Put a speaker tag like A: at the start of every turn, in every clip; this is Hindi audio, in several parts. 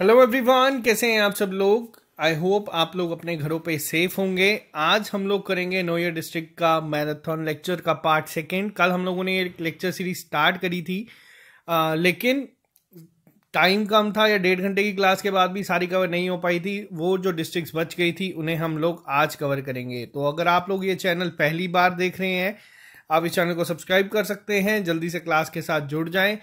A: हेलो एवरीवन कैसे हैं आप सब लोग आई होप आप लोग अपने घरों पे सेफ होंगे आज हम लोग करेंगे नोयर डिस्ट्रिक्ट का मैराथन लेक्चर का पार्ट सेकंड कल हम लोगों ने ये लेक्चर सीरीज स्टार्ट करी थी आ, लेकिन टाइम कम था या डेढ़ घंटे की क्लास के बाद भी सारी कवर नहीं हो पाई थी वो जो डिस्ट्रिक्ट बच गई थी उन्हें हम लोग आज कवर करेंगे तो अगर आप लोग ये चैनल पहली बार देख रहे हैं आप इस चैनल को सब्सक्राइब कर सकते हैं जल्दी से क्लास के साथ जुड़ जाएं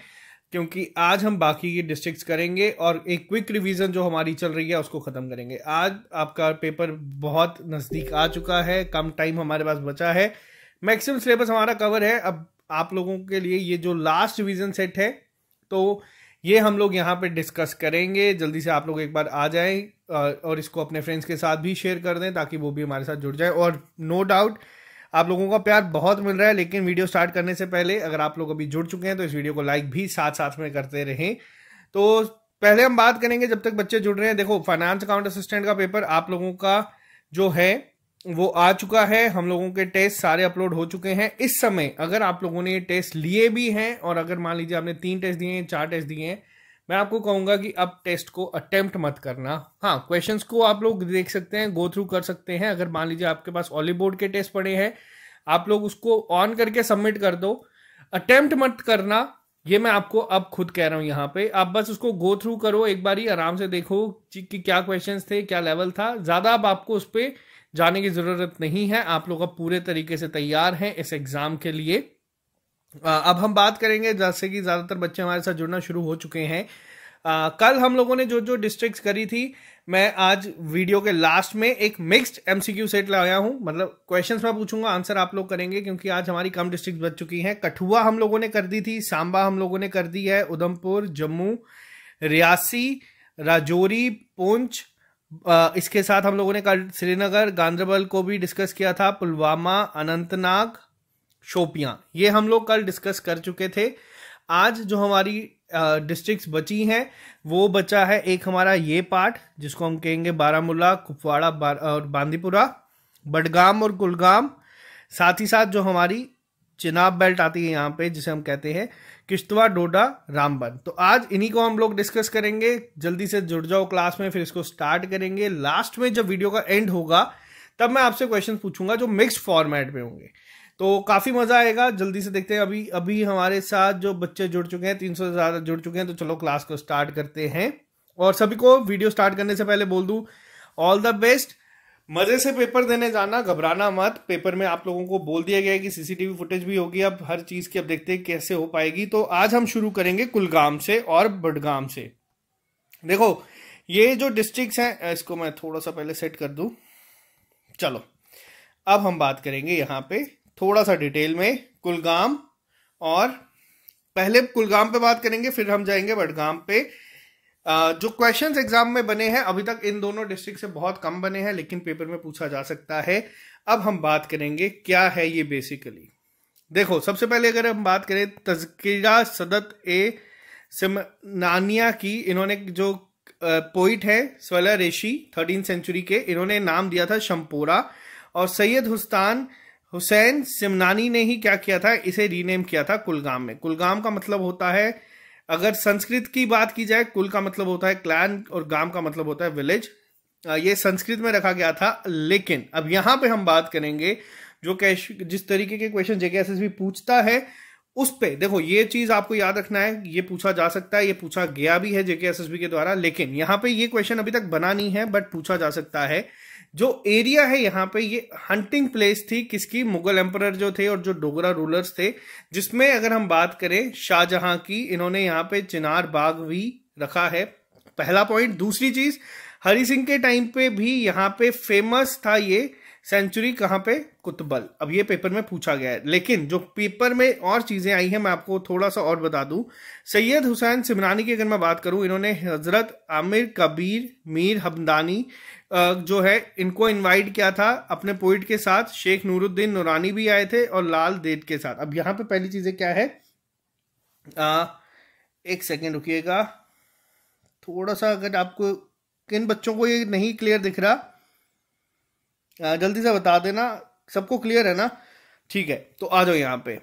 A: क्योंकि आज हम बाकी के डिस्ट्रिक्ट्स करेंगे और एक क्विक रिवीजन जो हमारी चल रही है उसको ख़त्म करेंगे आज आपका पेपर बहुत नज़दीक आ चुका है कम टाइम हमारे पास बचा है मैक्सिमम सिलेबस हमारा कवर है अब आप लोगों के लिए ये जो लास्ट रिवीजन सेट है तो ये हम लोग यहाँ पे डिस्कस करेंगे जल्दी से आप लोग एक बार आ जाएं और इसको अपने फ्रेंड्स के साथ भी शेयर कर दें ताकि वो भी हमारे साथ जुड़ जाए और नो no डाउट आप लोगों का प्यार बहुत मिल रहा है लेकिन वीडियो स्टार्ट करने से पहले अगर आप लोग अभी जुड़ चुके हैं तो इस वीडियो को लाइक भी साथ साथ में करते रहें तो पहले हम बात करेंगे जब तक बच्चे जुड़ रहे हैं देखो फाइनेंस अकाउंट असिस्टेंट का पेपर आप लोगों का जो है वो आ चुका है हम लोगों के टेस्ट सारे अपलोड हो चुके हैं इस समय अगर आप लोगों ने ये टेस्ट लिए भी हैं और अगर मान लीजिए आपने तीन टेस्ट दिए हैं चार टेस्ट दिए हैं मैं आपको कहूंगा कि अब टेस्ट को अटेम्प्ट मत करना हाँ क्वेश्चन को आप लोग देख सकते हैं गो थ्रू कर सकते हैं अगर मान लीजिए आपके पास ऑली बोर्ड के टेस्ट पड़े हैं आप लोग उसको ऑन करके सबमिट कर दो अटेम्प्ट मत करना ये मैं आपको अब खुद कह रहा हूं यहाँ पे आप बस उसको गो थ्रू करो एक बार ही आराम से देखो कि क्या क्वेश्चंस थे क्या लेवल था ज़्यादा अब आपको उस पर जाने की ज़रूरत नहीं है आप लोग अब पूरे तरीके से तैयार हैं इस एग्ज़ाम के लिए अब हम बात करेंगे जैसे कि ज़्यादातर बच्चे हमारे साथ जुड़ना शुरू हो चुके हैं आ, कल हम लोगों ने जो जो डिस्ट्रिक्ट करी थी मैं आज वीडियो के लास्ट में एक मिक्स्ड एमसीक्यू सेट लाया हूं मतलब क्वेश्चंस मैं पूछूंगा आंसर आप लोग करेंगे क्योंकि आज हमारी कम डिस्ट्रिक्ट बच चुकी हैं कठुआ हम लोगों ने कर दी थी सांबा हम लोगों ने कर दी है उधमपुर जम्मू रियासी राजौरी पुंछ इसके साथ हम लोगों ने कल श्रीनगर गांधरबल को भी डिस्कस किया था पुलवामा अनंतनाग शोपियां ये हम लोग कल डिस्कस कर चुके थे आज जो हमारी डिस्ट्रिक्ट्स बची हैं वो बचा है एक हमारा ये पार्ट जिसको हम कहेंगे बारामूला कुपवाड़ा बार, और बांदीपुरा बडगाम और कुलगाम साथ ही साथ जो हमारी चिनाब बेल्ट आती है यहाँ पे जिसे हम कहते हैं किश्तवा डोडा रामबन तो आज इन्हीं को हम लोग डिस्कस करेंगे जल्दी से जुड़ जाओ क्लास में फिर इसको स्टार्ट करेंगे लास्ट में जब वीडियो का एंड होगा तब मैं आपसे क्वेश्चन पूछूंगा जो मिक्स फॉर्मेट में होंगे तो काफ़ी मज़ा आएगा जल्दी से देखते हैं अभी अभी हमारे साथ जो बच्चे जुड़ चुके हैं तीन सौ से ज़्यादा जुड़ चुके हैं तो चलो क्लास को स्टार्ट करते हैं और सभी को वीडियो स्टार्ट करने से पहले बोल दू ऑल द बेस्ट मज़े से पेपर देने जाना घबराना मत पेपर में आप लोगों को बोल दिया गया है कि सीसीटीवी फुटेज भी होगी अब हर चीज़ की अब देखते हैं कैसे हो पाएगी तो आज हम शुरू करेंगे कुलगाम से और बडगाम से देखो ये जो डिस्ट्रिक्ट्स हैं इसको मैं थोड़ा सा पहले सेट कर दूं चलो अब हम बात करेंगे यहाँ पे थोड़ा सा डिटेल में कुलगाम और पहले कुलगाम पे बात करेंगे फिर हम जाएंगे बडगाम पे जो क्वेश्चंस एग्जाम में बने हैं अभी तक इन दोनों डिस्ट्रिक्ट से बहुत कम बने हैं लेकिन पेपर में पूछा जा सकता है अब हम बात करेंगे क्या है ये बेसिकली देखो सबसे पहले अगर हम बात करें तस्करा सदत ए सिमनानिया की इन्होंने जो पोइट है स्वला रेशी थर्टीन सेंचुरी के इन्होंने नाम दिया था शम्पोरा और सैयद हुस्तान हुसैन सिमनानी ने ही क्या किया था इसे रीनेम किया था कुलगाम में कुलगाम का मतलब होता है अगर संस्कृत की बात की जाए कुल का मतलब होता है क्लैन और गांव का मतलब होता है विलेज ये संस्कृत में रखा गया था लेकिन अब यहां पे हम बात करेंगे जो कैश जिस तरीके के क्वेश्चन जेके पूछता है उस पे देखो ये चीज आपको याद रखना है ये पूछा जा सकता है ये पूछा गया भी है जेके के द्वारा लेकिन यहाँ पे ये क्वेश्चन अभी तक बना नहीं है बट पूछा जा सकता है जो एरिया है यहाँ पे ये हंटिंग प्लेस थी किसकी मुगल एम्पर जो थे और जो डोगरा रूलर्स थे जिसमें अगर हम बात करें शाहजहां की इन्होंने यहाँ पे चिनार बाग भी रखा है पहला पॉइंट दूसरी चीज हरी सिंह के टाइम पे भी यहाँ पे फेमस था ये सेंचुरी कहाँ पे कुतबल अब ये पेपर में पूछा गया है लेकिन जो पेपर में और चीज़ें आई हैं मैं आपको थोड़ा सा और बता दूं सैयद हुसैन सिमरानी की अगर मैं बात करूं इन्होंने हज़रत आमिर कबीर मीर हमदानी जो है इनको इनवाइट किया था अपने पोइट के साथ शेख नूरुद्दीन नूरानी भी आए थे और लाल देद के साथ अब यहाँ पे पहली चीज़ें क्या है आ, एक सेकेंड रुकिएगा थोड़ा सा अगर आपको किन बच्चों को ये नहीं क्लियर दिख रहा आ, जल्दी से बता देना सबको क्लियर है ना ठीक है तो आ जाओ यहाँ पे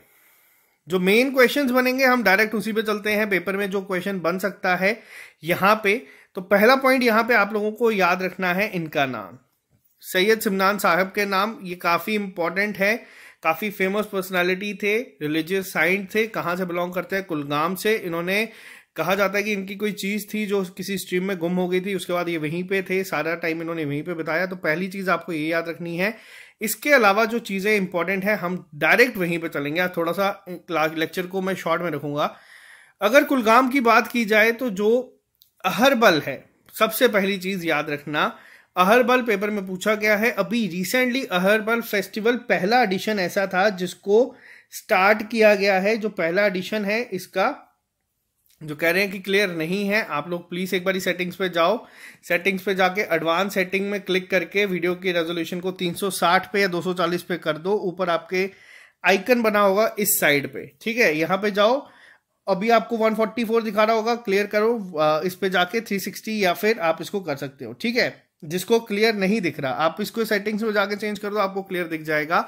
A: जो मेन क्वेश्चंस बनेंगे हम डायरेक्ट उसी पे चलते हैं पेपर में जो क्वेश्चन बन सकता है यहाँ पे तो पहला पॉइंट यहाँ पे आप लोगों को याद रखना है इनका नाम सैयद सिमनान साहब के नाम ये काफ़ी इंपॉर्टेंट है काफ़ी फेमस पर्सनालिटी थे रिलीजियस साइंट थे कहाँ से बिलोंग करते हैं कुलगाम से इन्होंने कहा जाता है कि इनकी कोई चीज़ थी जो किसी स्ट्रीम में गुम हो गई थी उसके बाद ये वहीं पे थे सारा टाइम इन्होंने वहीं पे बताया तो पहली चीज़ आपको ये याद रखनी है इसके अलावा जो चीज़ें इंपॉर्टेंट है हम डायरेक्ट वहीं पे चलेंगे थोड़ा सा लेक्चर को मैं शॉर्ट में रखूंगा अगर कुलगाम की बात की जाए तो जो अहरबल है सबसे पहली चीज याद रखना अहरबल पेपर में पूछा गया है अभी रिसेंटली अहरबल फेस्टिवल पहला एडिशन ऐसा था जिसको स्टार्ट किया गया है जो पहला एडिशन है इसका जो कह रहे हैं कि क्लियर नहीं है आप लोग प्लीज एक बार सेटिंग्स पे जाओ सेटिंग्स पे जाके एडवांस सेटिंग में क्लिक करके वीडियो के रेजोल्यूशन को 360 पे या 240 पे कर दो ऊपर आपके आइकन बना होगा इस साइड पे ठीक है यहां पे जाओ अभी आपको 144 दिखा रहा होगा क्लियर करो इस पे जाके 360 या फिर आप इसको कर सकते हो ठीक है जिसको क्लियर नहीं दिख रहा आप इसको सेटिंग्स में जाके चेंज कर दो आपको क्लियर दिख जाएगा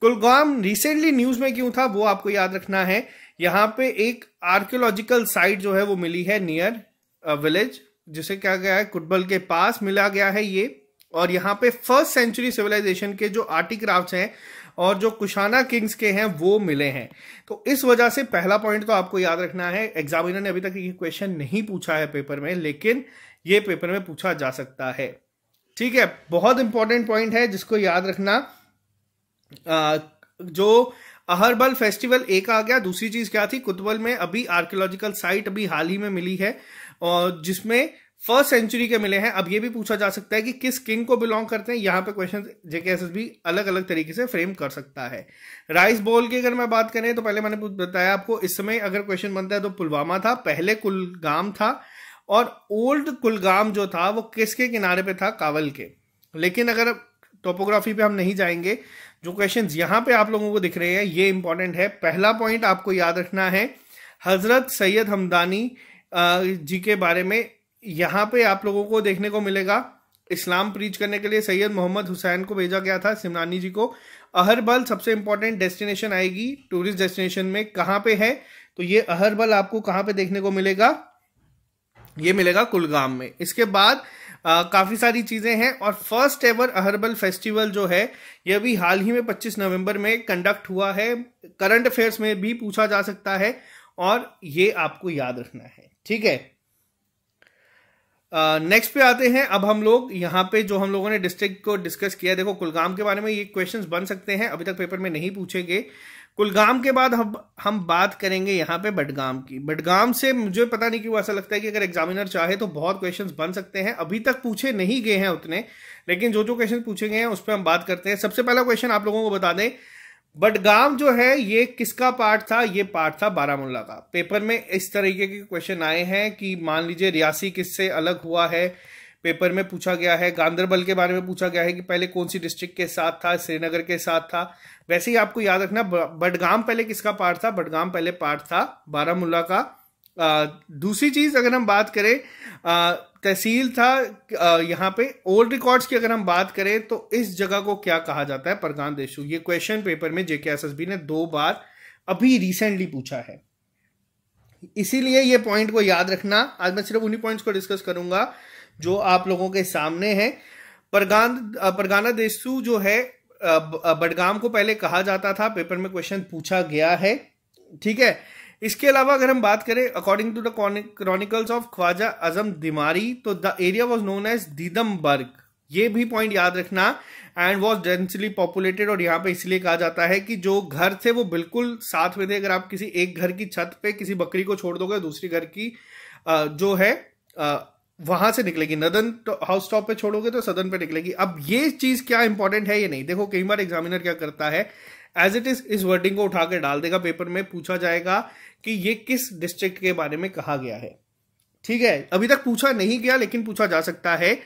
A: कुलगाम रिसेंटली न्यूज में क्यों था वो आपको याद रखना है यहाँ पे एक आर्कियोलॉजिकल साइट जो है वो मिली है नियर विलेज जिसे क्या गया है कुटबल के पास मिला गया है ये और यहाँ पे फर्स्ट सेंचुरी सिविलाइजेशन के जो आर्टिक्राफ्ट हैं और जो कुशाना किंग्स के हैं वो मिले हैं तो इस वजह से पहला पॉइंट तो आपको याद रखना है एग्जामिनर ने अभी तक ये क्वेश्चन नहीं पूछा है पेपर में लेकिन ये पेपर में पूछा जा सकता है ठीक है बहुत इंपॉर्टेंट पॉइंट है जिसको याद रखना आ, जो अहरबल फेस्टिवल एक आ गया दूसरी चीज क्या थी कुतबल में अभी आर्कियोलॉजिकल साइट अभी हाल ही में मिली है और जिसमें फर्स्ट सेंचुरी के मिले हैं अब ये भी पूछा जा सकता है कि किस किंग को बिलोंग करते हैं यहाँ पे क्वेश्चन जेके एस भी अलग अलग तरीके से फ्रेम कर सकता है राइस बॉल की अगर मैं बात करें तो पहले मैंने बताया आपको इस समय अगर क्वेश्चन बनता है तो पुलवामा था पहले कुलगाम था और ओल्ड कुलगाम जो था वो किसके किनारे पे था कावल के लेकिन अगर टोपोग्राफी पे हम नहीं जाएंगे जो क्वेश्चंस यहाँ पे आप लोगों को दिख रहे हैं ये इंपॉर्टेंट है पहला पॉइंट आपको याद रखना है हजरत सैयद हमदानी जी के बारे में यहाँ पे आप लोगों को देखने को मिलेगा इस्लाम प्रीच करने के लिए सैयद मोहम्मद हुसैन को भेजा गया था सिमरानी जी को अहरबल सबसे इंपॉर्टेंट डेस्टिनेशन आएगी टूरिस्ट डेस्टिनेशन में कहाँ पे है तो ये अहरबल आपको कहाँ पे देखने को मिलेगा ये मिलेगा कुलगाम में इसके बाद आ, काफी सारी चीजें हैं और फर्स्ट एवर अहरबल फेस्टिवल जो है यह भी हाल ही में 25 नवंबर में कंडक्ट हुआ है करंट अफेयर्स में भी पूछा जा सकता है और ये आपको याद रखना है ठीक है नेक्स्ट पे आते हैं अब हम लोग यहाँ पे जो हम लोगों ने डिस्ट्रिक्ट को डिस्कस किया देखो कुलगाम के बारे में ये क्वेश्चंस बन सकते हैं अभी तक पेपर में नहीं पूछेंगे कुलगाम के बाद हम हम बात करेंगे यहाँ पे बडगाम की बडगाम से मुझे पता नहीं क्यों ऐसा लगता है कि अगर एग्जामिनर चाहे तो बहुत क्वेश्चंस बन सकते हैं अभी तक पूछे नहीं गए हैं उतने लेकिन जो जो क्वेश्चन पूछे गए हैं उस पर हम बात करते हैं सबसे पहला क्वेश्चन आप लोगों को बता दें बडगाम जो है ये किसका पार्ट था ये पार्ट था बारामूला का पेपर में इस तरीके के क्वेश्चन आए हैं कि मान लीजिए रियासी किससे अलग हुआ है पेपर में पूछा गया है गांधरबल के बारे में पूछा गया है कि पहले कौन सी डिस्ट्रिक्ट के साथ था श्रीनगर के साथ था वैसे ही आपको याद रखना बडगाम पहले किसका पार्ट था बडगाम पहले पार्ट था बारामूला का आ, दूसरी चीज अगर हम बात करें आ, तहसील था यहाँ पे ओल्ड रिकॉर्ड्स की अगर हम बात करें तो इस जगह को क्या कहा जाता है परगान देशु ये क्वेश्चन पेपर में जेके एस ने दो बार अभी रिसेंटली पूछा है इसीलिए ये पॉइंट को याद रखना आज मैं सिर्फ उन्हीं पॉइंट्स को डिस्कस करूंगा जो आप लोगों के सामने है परगान परगाना देशु जो है बडगाम को पहले कहा जाता था पेपर में क्वेश्चन पूछा गया है ठीक है इसके अलावा अगर हम बात करें according to the chronicles of Khwaja Azam Didamari तो the area was known as Didamarg ये भी पॉइंट याद रखना एंड वॉज डेंसली पॉपुलेटेड और यहाँ पे इसलिए कहा जाता है कि जो घर थे वो बिल्कुल साथ में थे अगर आप किसी एक घर की छत पे किसी बकरी को छोड़ दोगे दूसरी घर की जो है वहां से निकलेगी नदन तो हाउस टॉप पे छोड़ोगे तो सदन पे निकलेगी अब ये चीज क्या इंपॉर्टेंट है ये नहीं देखो कई बार एग्जामिनर क्या करता है एज इट इज इस वर्डिंग को उठाकर डाल देगा पेपर में पूछा जाएगा कि ये किस डिस्ट्रिक्ट के बारे में कहा गया है ठीक है अभी तक पूछा नहीं गया लेकिन पूछा जा सकता है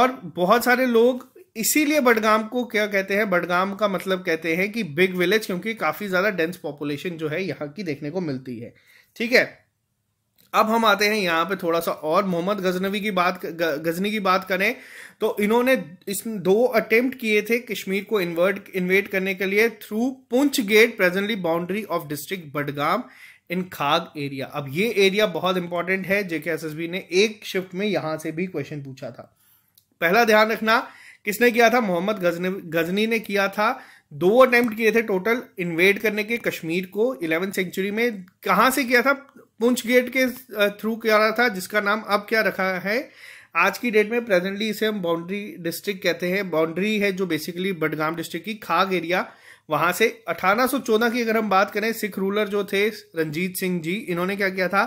A: और बहुत सारे लोग इसीलिए बडगाम को क्या कहते हैं बडगाम का मतलब कहते हैं कि बिग विलेज क्योंकि काफी ज्यादा डेंस पॉपुलेशन जो है यहाँ की देखने को मिलती है ठीक है अब हम आते हैं यहाँ पे थोड़ा सा और मोहम्मद गजनवी की बात गजनी की बात करें तो इन्होंने इस दो अटेम्प्ट किए थे कश्मीर को इन्वर्ट इन्वेट करने के लिए through Poonch gate presently boundary of district Budgam in Khag area अब ये एरिया बहुत इंपॉर्टेंट है जेके एस ने एक शिफ्ट में यहां से भी क्वेश्चन पूछा था पहला ध्यान रखना किसने किया था मोहम्मद गजनी गजनी ने किया था दो अटेम्प्ट किए थे टोटल इन्वेड करने के कश्मीर को इलेवेंथ सेंचुरी में कहां से किया था पुंछ गेट के थ्रू क्या रहा था जिसका नाम अब क्या रखा है आज की डेट में प्रेजेंटली इसे हम बाउंड्री डिस्ट्रिक्ट कहते हैं बाउंड्री है जो बेसिकली बडगाम डिस्ट्रिक्ट की खाग एरिया वहां से 1814 की अगर हम बात करें सिख रूलर जो थे रंजीत सिंह जी इन्होंने क्या किया था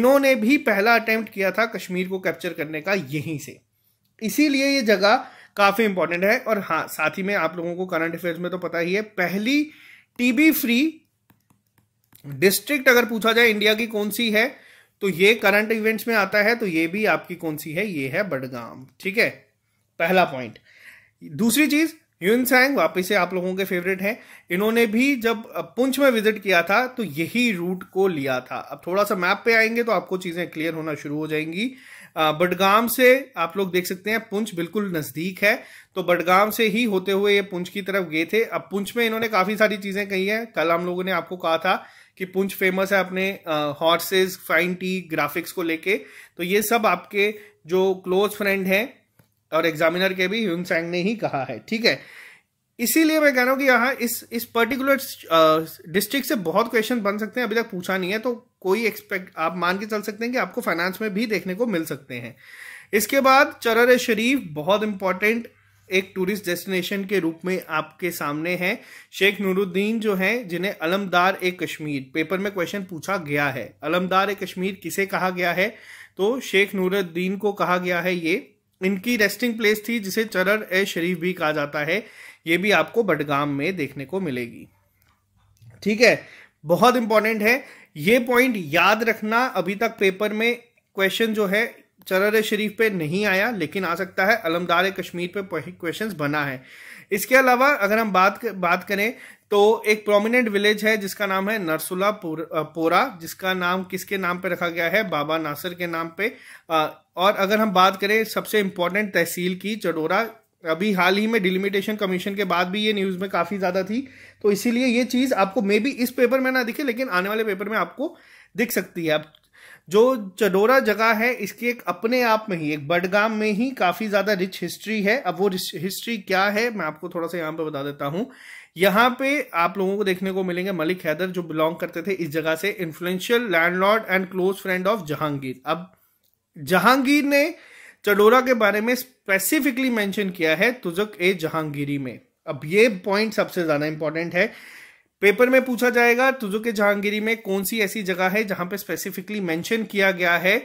A: इन्होंने भी पहला अटेम्प्ट किया था कश्मीर को कैप्चर करने का यहीं से इसीलिए ये जगह काफ़ी इंपॉर्टेंट है और हाँ साथ ही में आप लोगों को करंट अफेयर्स में तो पता ही है पहली टीबी फ्री डिस्ट्रिक्ट अगर पूछा जाए इंडिया की कौन सी है तो ये करंट इवेंट्स में आता है तो ये भी आपकी कौन सी है ये है बडगाम ठीक है पहला पॉइंट दूसरी चीज यून सैंग वापिस से आप लोगों के फेवरेट हैं इन्होंने भी जब पुंछ में विजिट किया था तो यही रूट को लिया था अब थोड़ा सा मैप पे आएंगे तो आपको चीजें क्लियर होना शुरू हो जाएंगी बडगाम से आप लोग देख सकते हैं पुंछ बिल्कुल नजदीक है तो बडगाम से ही होते हुए ये पुंछ की तरफ गए थे अब पुंछ में इन्होंने काफी सारी चीजें कही हैं कल हम लोगों ने आपको कहा था कि पुंछ फेमस है अपने हॉर्सेज फाइन टी ग्राफिक्स को लेके तो ये सब आपके जो क्लोज फ्रेंड हैं और एग्जामिनर के भी ह्यून सैंग ने ही कहा है ठीक है इसीलिए मैं कह रहा हूँ कि यहाँ इस इस पर्टिकुलर डिस्ट्रिक्ट से बहुत क्वेश्चन बन सकते हैं अभी तक पूछा नहीं है तो कोई एक्सपेक्ट आप मान के चल सकते हैं कि आपको फाइनेंस में भी देखने को मिल सकते हैं इसके बाद चरर शरीफ बहुत इंपॉर्टेंट एक टूरिस्ट डेस्टिनेशन के रूप में आपके सामने है शेख नूरुद्दीन जो है जिन्हें अलमदार ए कश्मीर पेपर में क्वेश्चन पूछा गया है अलमदार ए कश्मीर किसे कहा गया है तो शेख नूरुद्दीन को कहा गया है ये इनकी रेस्टिंग प्लेस थी जिसे चरर ए शरीफ भी कहा जाता है ये भी आपको बडगाम में देखने को मिलेगी ठीक है बहुत इंपॉर्टेंट है ये पॉइंट याद रखना अभी तक पेपर में क्वेश्चन जो है चरर शरीफ पे नहीं आया लेकिन आ सकता है अलमदार कश्मीर पे क्वेश्चंस बना है इसके अलावा अगर हम बात बात करें तो एक प्रोमिनेंट विलेज है जिसका नाम है नरसुला पोरा जिसका नाम किसके नाम पे रखा गया है बाबा नासर के नाम पे और अगर हम बात करें सबसे इम्पोर्टेंट तहसील की चडोरा अभी हाल ही में डिलिमिटेशन कमीशन के बाद भी ये न्यूज़ में काफ़ी ज़्यादा थी तो इसीलिए ये चीज़ आपको मे बी इस पेपर में ना दिखे लेकिन आने वाले पेपर में आपको दिख सकती है अब जो चडोरा जगह है इसकी एक अपने आप में ही एक बडगाम में ही काफ़ी ज़्यादा रिच हिस्ट्री है अब वो हिस्ट्री क्या है मैं आपको थोड़ा सा यहाँ पे बता देता हूँ यहाँ पे आप लोगों को देखने को मिलेंगे मलिक हैदर जो बिलोंग करते थे इस जगह से influential landlord and close friend of Jahangir अब जहांगीर ने चडोरा के बारे में स्पेसिफिकली मैंशन किया है तुजक ए जहांगीरी में अब ये पॉइंट सबसे ज़्यादा इंपॉर्टेंट है पेपर में पूछा जाएगा के जहांगीरी में कौन सी ऐसी जगह है जहां पे स्पेसिफिकली मेंशन किया गया है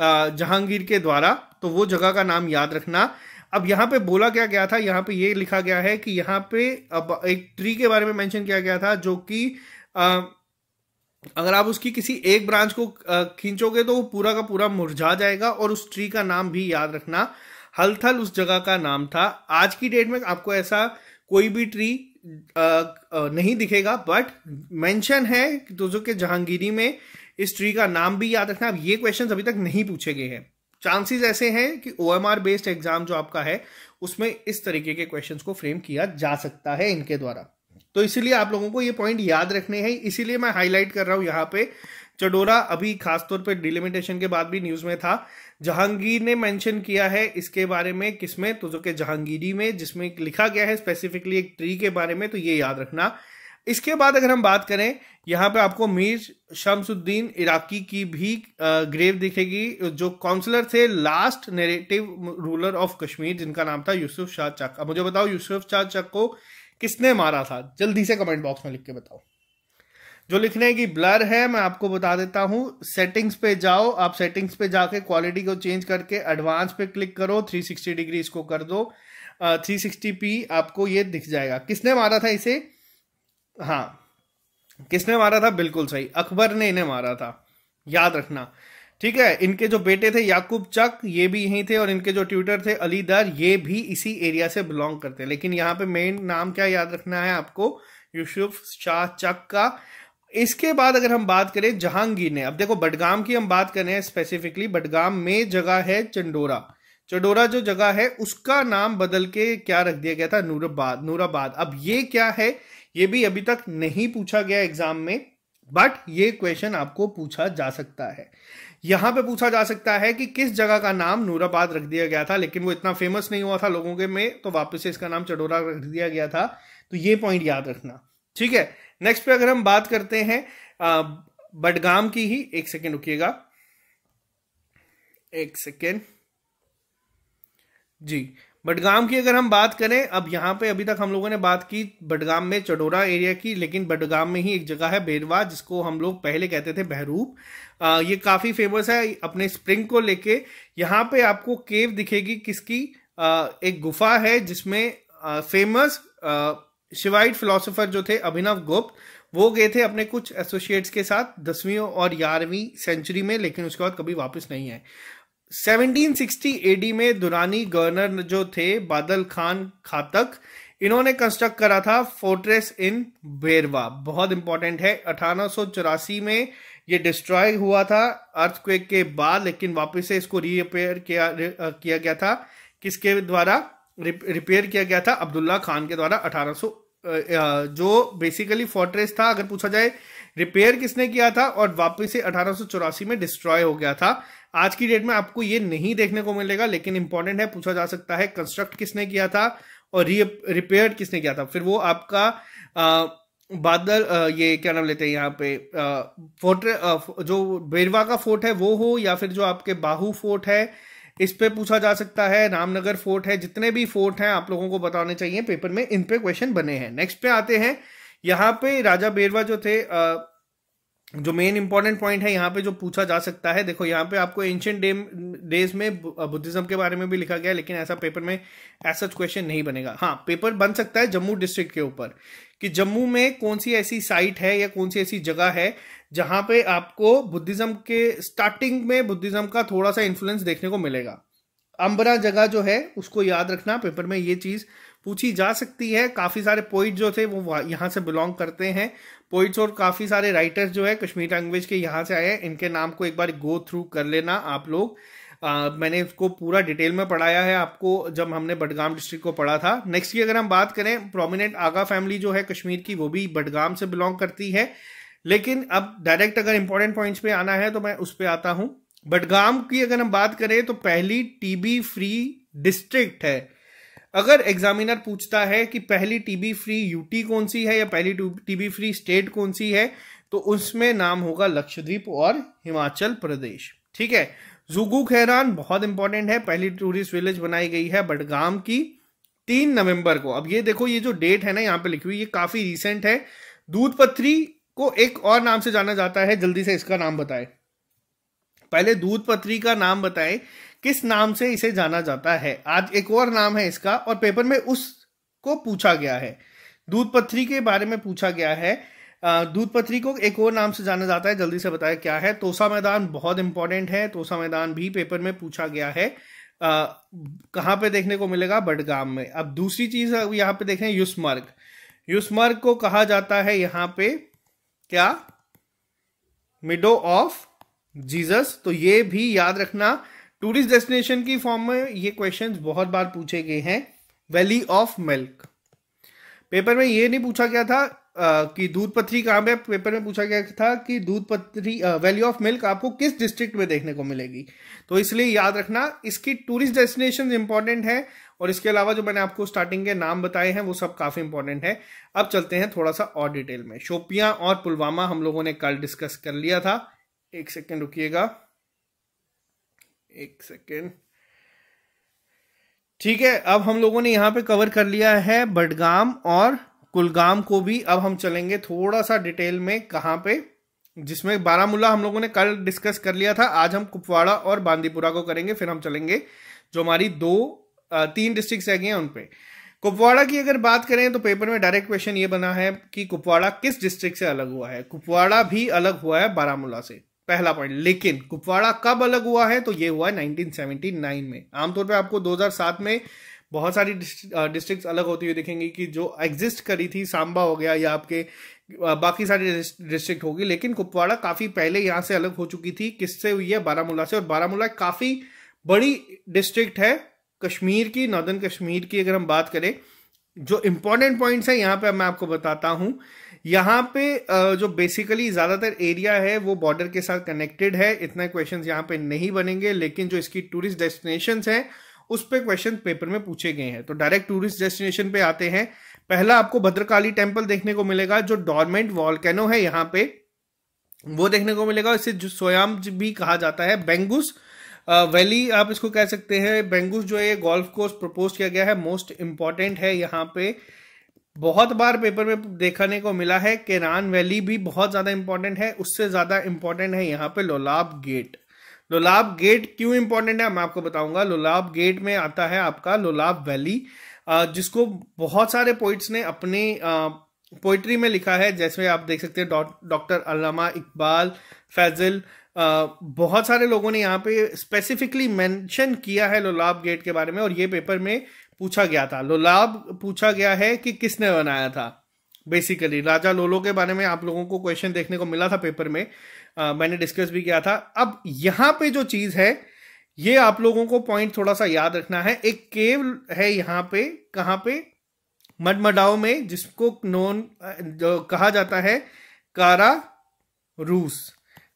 A: जहांगीर के द्वारा तो वो जगह का नाम याद रखना अब यहाँ पे बोला क्या गया था यहाँ पे ये लिखा गया है कि यहाँ पे अब एक ट्री के बारे में मेंशन किया गया था जो कि अगर आप उसकी किसी एक ब्रांच को खींचोगे तो वो पूरा का पूरा मुरझा जाएगा और उस ट्री का नाम भी याद रखना हलथल उस जगह का नाम था आज की डेट में आपको ऐसा कोई भी ट्री नहीं दिखेगा बट मेंशन है दोजो के जहांगीरी में इस ट्री का नाम भी याद रखना अब ये क्वेश्चन अभी तक नहीं पूछे गए हैं चांसेस ऐसे हैं कि ओ बेस्ड एग्जाम जो आपका है उसमें इस तरीके के क्वेश्चन को फ्रेम किया जा सकता है इनके द्वारा तो इसीलिए आप लोगों को ये पॉइंट याद रखने हैं इसीलिए मैं हाईलाइट कर रहा हूँ यहाँ पे चडोरा अभी खासतौर पर डिलिमिटेशन के बाद भी न्यूज में था जहांगीर ने मेंशन किया है इसके बारे में किसमें तो जो कि जहांगीरी में जिसमें लिखा गया है स्पेसिफिकली एक ट्री के बारे में तो ये याद रखना इसके बाद अगर हम बात करें यहाँ पे आपको मीर शमसुद्दीन इराकी की भी ग्रेव दिखेगी जो काउंसलर थे last native ruler of Kashmir जिनका नाम था यूसुफ शाह चक अब मुझे बताओ यूसुफ शाह चक को किसने मारा था जल्दी से कमेंट बॉक्स में लिख के बताओ जो लिखने की ब्लर है मैं आपको बता देता हूँ सेटिंग्स पे जाओ आप सेटिंग्स पे जाके क्वालिटी को चेंज करके एडवांस पे क्लिक करो 360 डिग्री इसको कर दो थ्री सिक्सटी पी आपको ये दिख जाएगा किसने मारा था इसे हाँ किसने मारा था बिल्कुल सही अकबर ने इन्हें मारा था याद रखना ठीक है इनके जो बेटे थे याकूब चक ये भी यहीं थे और इनके जो ट्यूटर थे अली दर ये भी इसी एरिया से बिलोंग करते हैं लेकिन यहाँ पे मेन नाम क्या याद रखना है आपको यूसुफ शाह चक का इसके बाद अगर हम बात करें जहांगीर ने अब देखो बडगाम की हम बात कर रहे हैं स्पेसिफिकली बडगाम में जगह है चंडोरा चंडोरा जो जगह है उसका नाम बदल के क्या रख दिया गया था नूराबाद नूराबाद अब ये क्या है ये भी अभी तक नहीं पूछा गया एग्जाम में बट ये क्वेश्चन आपको पूछा जा सकता है यहां पे पूछा जा सकता है कि किस जगह का नाम नूराबाद रख दिया गया था लेकिन वो इतना फेमस नहीं हुआ था लोगों के में तो वापस से इसका नाम चडोरा रख दिया गया था तो ये पॉइंट याद रखना ठीक है नेक्स्ट पे अगर हम बात करते हैं बडगाम की ही एक सेकेंड रुकिएगा एक सेकेंड जी बडगाम की अगर हम बात करें अब यहाँ पे अभी तक हम लोगों ने बात की बडगाम में चडोरा एरिया की लेकिन बडगाम में ही एक जगह है बेरवा जिसको हम लोग पहले कहते थे बहरूप ये काफ़ी फेमस है अपने स्प्रिंग को लेके यहाँ पे आपको केव दिखेगी किसकी आ, एक गुफा है जिसमें आ, फेमस आ, शिवाइट फिलोसोफर जो थे अभिनव गुप्त वो गए थे अपने कुछ एसोसिएट्स के साथ दसवीं और ग्यारहवीं सेंचुरी में लेकिन उसके बाद कभी वापस नहीं आए 1760 एडी में दुरानी गवर्नर जो थे बादल खान खातक इन्होंने कंस्ट्रक्ट करा था फोर्ट्रेस इन बेरवा बहुत इंपॉर्टेंट है अठारह में ये डिस्ट्रॉय हुआ था अर्थक्वेक के बाद लेकिन वापस से इसको रीअपेयर किया किया गया था किसके द्वारा रिपेयर किया गया था अब्दुल्ला खान के द्वारा 1800 जो बेसिकली फोर्ट्रेस था अगर पूछा जाए रिपेयर किसने किया था और वापस से अठारह में डिस्ट्रॉय हो गया था आज की डेट में आपको ये नहीं देखने को मिलेगा लेकिन इंपॉर्टेंट है पूछा जा सकता है कंस्ट्रक्ट किसने किया था और रिपेयर किसने किया था फिर वो आपका आ, बादल आ, ये क्या नाम लेते हैं यहाँ पे फोर्ट जो बेरवा का फोर्ट है वो हो या फिर जो आपके बाहू फोर्ट है इस पे पूछा जा सकता है रामनगर फोर्ट है जितने भी फोर्ट हैं आप लोगों को बताने चाहिए पेपर में इन पे क्वेश्चन बने हैं नेक्स्ट पे आते हैं यहाँ पे राजा बेरवा जो थे आ, जो मेन इंपॉर्टेंट पॉइंट है यहाँ पे जो पूछा जा सकता है देखो यहाँ पे आपको एंशियंट डे डेज में बुद्धिज्म के बारे में भी लिखा गया लेकिन ऐसा पेपर में ऐसा क्वेश्चन नहीं बनेगा हाँ पेपर बन सकता है जम्मू डिस्ट्रिक्ट के ऊपर कि जम्मू में कौन सी ऐसी साइट है या कौन सी ऐसी जगह है जहां पे आपको बुद्धिज्म के स्टार्टिंग में बुद्धिज्म का थोड़ा सा इन्फ्लुएंस देखने को मिलेगा अम्बरा जगह जो है उसको याद रखना पेपर में ये चीज़ पूछी जा सकती है काफ़ी सारे पोइट जो थे वो यहाँ से बिलोंग करते हैं पोइट्स और काफ़ी सारे राइटर्स जो है कश्मीर लैंग्वेज के यहाँ से आए हैं इनके नाम को एक बार गो थ्रू कर लेना आप लोग आ, मैंने इसको पूरा डिटेल में पढ़ाया है आपको जब हमने बडगाम डिस्ट्रिक्ट को पढ़ा था नेक्स्ट की अगर हम बात करें प्रोमिनेंट आगा फैमिली जो है कश्मीर की वो भी बडगाम से बिलोंग करती है लेकिन अब डायरेक्ट अगर इंपॉर्टेंट पॉइंट्स पे आना है तो मैं उस पर आता हूं बडगाम की अगर हम बात करें तो पहली टीबी फ्री डिस्ट्रिक्ट है अगर एग्जामिनर पूछता है कि पहली टीबी फ्री यूटी कौन सी है या पहली टीबी फ्री स्टेट कौन सी है तो उसमें नाम होगा लक्षद्वीप और हिमाचल प्रदेश ठीक है जुगू खैरान बहुत इंपॉर्टेंट है पहली टूरिस्ट विलेज बनाई गई है बडगाम की तीन नवंबर को अब ये देखो ये जो डेट है ना यहाँ पे लिखी हुई ये काफी रिसेंट है दूधपत्री को एक और नाम से जाना जाता है जल्दी से इसका नाम बताएं पहले दूध पत्री का नाम बताएं किस नाम से इसे जाना जाता है आज एक और नाम है इसका और पेपर में उसको पूछा गया है दूध पत्री के बारे में पूछा गया है दूध पत्री को एक और नाम से जाना जाता है जल्दी से बताया क्या है तोसा मैदान बहुत इंपॉर्टेंट है तोसा मैदान भी पेपर में पूछा गया है कहाँ पे देखने को मिलेगा बडगाम में अब दूसरी चीज यहाँ पे देखें युस्मर्ग युस्मर्ग को कहा जाता है यहाँ पे क्या मिडो ऑफ जीसस तो ये भी याद रखना टूरिस्ट डेस्टिनेशन की फॉर्म में ये क्वेश्चंस बहुत बार पूछे गए हैं वैली ऑफ मिल्क पेपर में ये नहीं पूछा गया था कि दूध पत्री कहाँ पे पेपर में पूछा गया था कि दूध पत्री वैली ऑफ मिल्क आपको किस डिस्ट्रिक्ट में देखने को मिलेगी तो इसलिए याद रखना इसकी टूरिस्ट डेस्टिनेशन इंपॉर्टेंट है और इसके अलावा जो मैंने आपको स्टार्टिंग के नाम बताए हैं वो सब काफ़ी इंपॉर्टेंट है अब चलते हैं थोड़ा सा और डिटेल में शोपिया और पुलवामा हम लोगों ने कल डिस्कस कर लिया था एक सेकेंड रुकिएगा एक सेकेंड ठीक है अब हम लोगों ने यहाँ पे कवर कर लिया है बडगाम और कुलगाम को भी अब हम चलेंगे थोड़ा सा डिटेल में कहाँ पे जिसमें बारामूला हम लोगों ने कल डिस्कस कर लिया था आज हम कुपवाड़ा और बांदीपुरा को करेंगे फिर हम चलेंगे जो हमारी दो तीन डिस्ट्रिक्ट रह गए हैं उनपे कुपवाड़ा की अगर बात करें तो पेपर में डायरेक्ट क्वेश्चन ये बना है कि कुपवाड़ा किस डिस्ट्रिक्ट से अलग हुआ है कुपवाड़ा भी अलग हुआ है बारामूला से पहला पॉइंट लेकिन कुपवाड़ा कब अलग हुआ है तो ये हुआ है 1979 में आमतौर पे आपको 2007 में बहुत सारी डिस्ट्रिक्ट अलग होती हुई देखेंगे कि जो एग्जिस्ट करी थी सांबा हो गया या आपके बाकी सारी डिस्ट्रिक्ट होगी लेकिन कुपवाड़ा काफ़ी पहले यहाँ से अलग हो चुकी थी किससे हुई है बारामूला से और बारामूला काफ़ी बड़ी डिस्ट्रिक्ट है कश्मीर की नॉर्दर्न कश्मीर की अगर हम बात करें जो इम्पोर्टेंट पॉइंट्स हैं यहाँ पे मैं आपको बताता हूँ यहाँ पे जो बेसिकली ज़्यादातर एरिया है वो बॉर्डर के साथ कनेक्टेड है इतने क्वेश्चंस यहाँ पे नहीं बनेंगे लेकिन जो इसकी टूरिस्ट डेस्टिनेशंस हैं उस पर क्वेश्चन पेपर में पूछे गए हैं तो डायरेक्ट टूरिस्ट डेस्टिनेशन पे आते हैं पहला आपको भद्रकाली टेम्पल देखने को मिलेगा जो डॉर्मेंट वॉलकैनो है यहाँ पे वो देखने को मिलेगा इसे सोयाम भी कहा जाता है बेंगुस वैली आप इसको कह सकते हैं बेंगुस जो है गोल्फ कोर्स प्रपोज किया गया है मोस्ट इम्पॉर्टेंट है यहाँ पे बहुत बार पेपर में देखने को मिला है केरान वैली भी बहुत ज़्यादा इंपॉर्टेंट है उससे ज़्यादा इंपॉर्टेंट है यहाँ पे लोलाब गेट लोलाब गेट क्यों इंपॉर्टेंट है मैं आपको बताऊंगा लोलाब गेट में आता है आपका लोलाब वैली जिसको बहुत सारे पोइट्स ने अपने पोइट्री में लिखा है जैसे आप देख सकते हैं डॉक्टर अलामा इकबाल फैजल बहुत सारे लोगों ने यहाँ पे स्पेसिफिकली मेंशन किया है लोलाब गेट के बारे में और ये पेपर में पूछा गया था लोलाब पूछा गया है कि किसने बनाया था बेसिकली राजा लोलो के बारे में आप लोगों को क्वेश्चन देखने को मिला था पेपर में आ, मैंने डिस्कस भी किया था अब यहाँ पे जो चीज़ है ये आप लोगों को पॉइंट थोड़ा सा याद रखना है एक केव है यहाँ पे कहाँ पे मडमडाओ में जिसको नोन जो कहा जाता है कारा रूस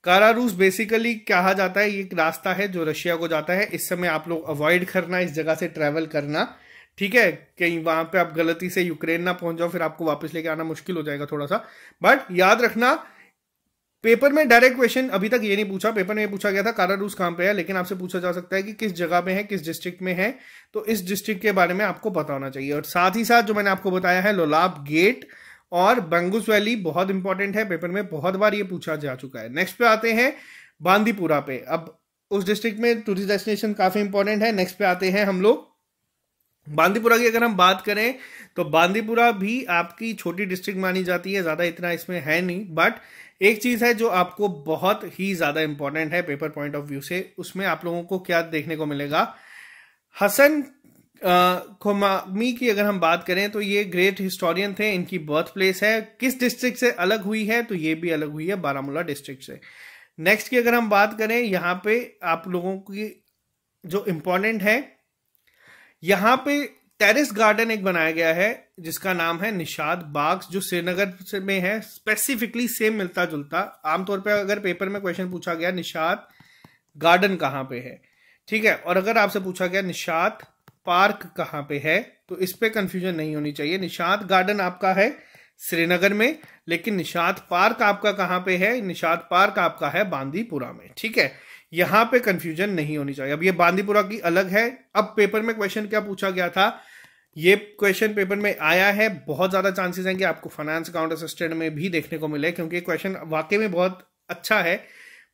A: कारा रूस बेसिकली कहा जाता है ये रास्ता है जो रशिया को जाता है इस समय आप लोग अवॉइड करना इस जगह से ट्रेवल करना ठीक है कहीं वहां पे आप गलती से यूक्रेन ना पहुंच जाओ फिर आपको वापस लेके आना मुश्किल हो जाएगा थोड़ा सा बट याद रखना पेपर में डायरेक्ट क्वेश्चन अभी तक ये नहीं पूछा पेपर में पूछा गया था कारा रूस कहां पे है लेकिन आपसे पूछा जा सकता है कि किस जगह पे है किस डिस्ट्रिक्ट में है तो इस डिस्ट्रिक्ट के बारे में आपको पता होना चाहिए और साथ ही साथ जो मैंने आपको बताया है लोलाब गेट और बंगुस वैली बहुत इंपॉर्टेंट है पेपर में बहुत बार ये पूछा जा चुका है नेक्स्ट पे आते हैं बांदीपुरा पे अब उस डिस्ट्रिक्ट में टूरिस्ट डेस्टिनेशन काफी इंपॉर्टेंट है नेक्स्ट पे आते हैं हम लोग बांदीपुरा की अगर हम बात करें तो बांदीपुरा भी आपकी छोटी डिस्ट्रिक्ट मानी जाती है ज़्यादा इतना इसमें है नहीं बट एक चीज़ है जो आपको बहुत ही ज़्यादा इंपॉर्टेंट है पेपर पॉइंट ऑफ व्यू से उसमें आप लोगों को क्या देखने को मिलेगा हसन खोमामी की अगर हम बात करें तो ये ग्रेट हिस्टोरियन थे इनकी बर्थ प्लेस है किस डिस्ट्रिक्ट से अलग हुई है तो ये भी अलग हुई है बारामूला डिस्ट्रिक्ट से नेक्स्ट की अगर हम बात करें यहाँ पे आप लोगों की जो इम्पोर्टेंट है यहाँ पे टेरिस गार्डन एक बनाया गया है जिसका नाम है निषाद बाग जो श्रीनगर में है स्पेसिफिकली सेम मिलता जुलता आमतौर पर पे अगर पेपर में क्वेश्चन पूछा गया निषाद गार्डन कहाँ पे है ठीक है और अगर आपसे पूछा गया निषाद पार्क कहाँ पे है तो इस पर कंफ्यूजन नहीं होनी चाहिए निषाद गार्डन आपका है श्रीनगर में लेकिन निषाद पार्क आपका कहाँ पे है निषाद पार्क आपका है बांदीपुरा में ठीक है यहां पे कंफ्यूजन नहीं होनी चाहिए अब ये बांदीपुरा की अलग है अब पेपर में क्वेश्चन क्या पूछा गया था ये क्वेश्चन पेपर में आया है बहुत ज्यादा चांसेस हैं कि आपको फाइनेंस अकाउंट असिस्टेंट में भी देखने को मिले क्योंकि क्वेश्चन वाकई में बहुत अच्छा है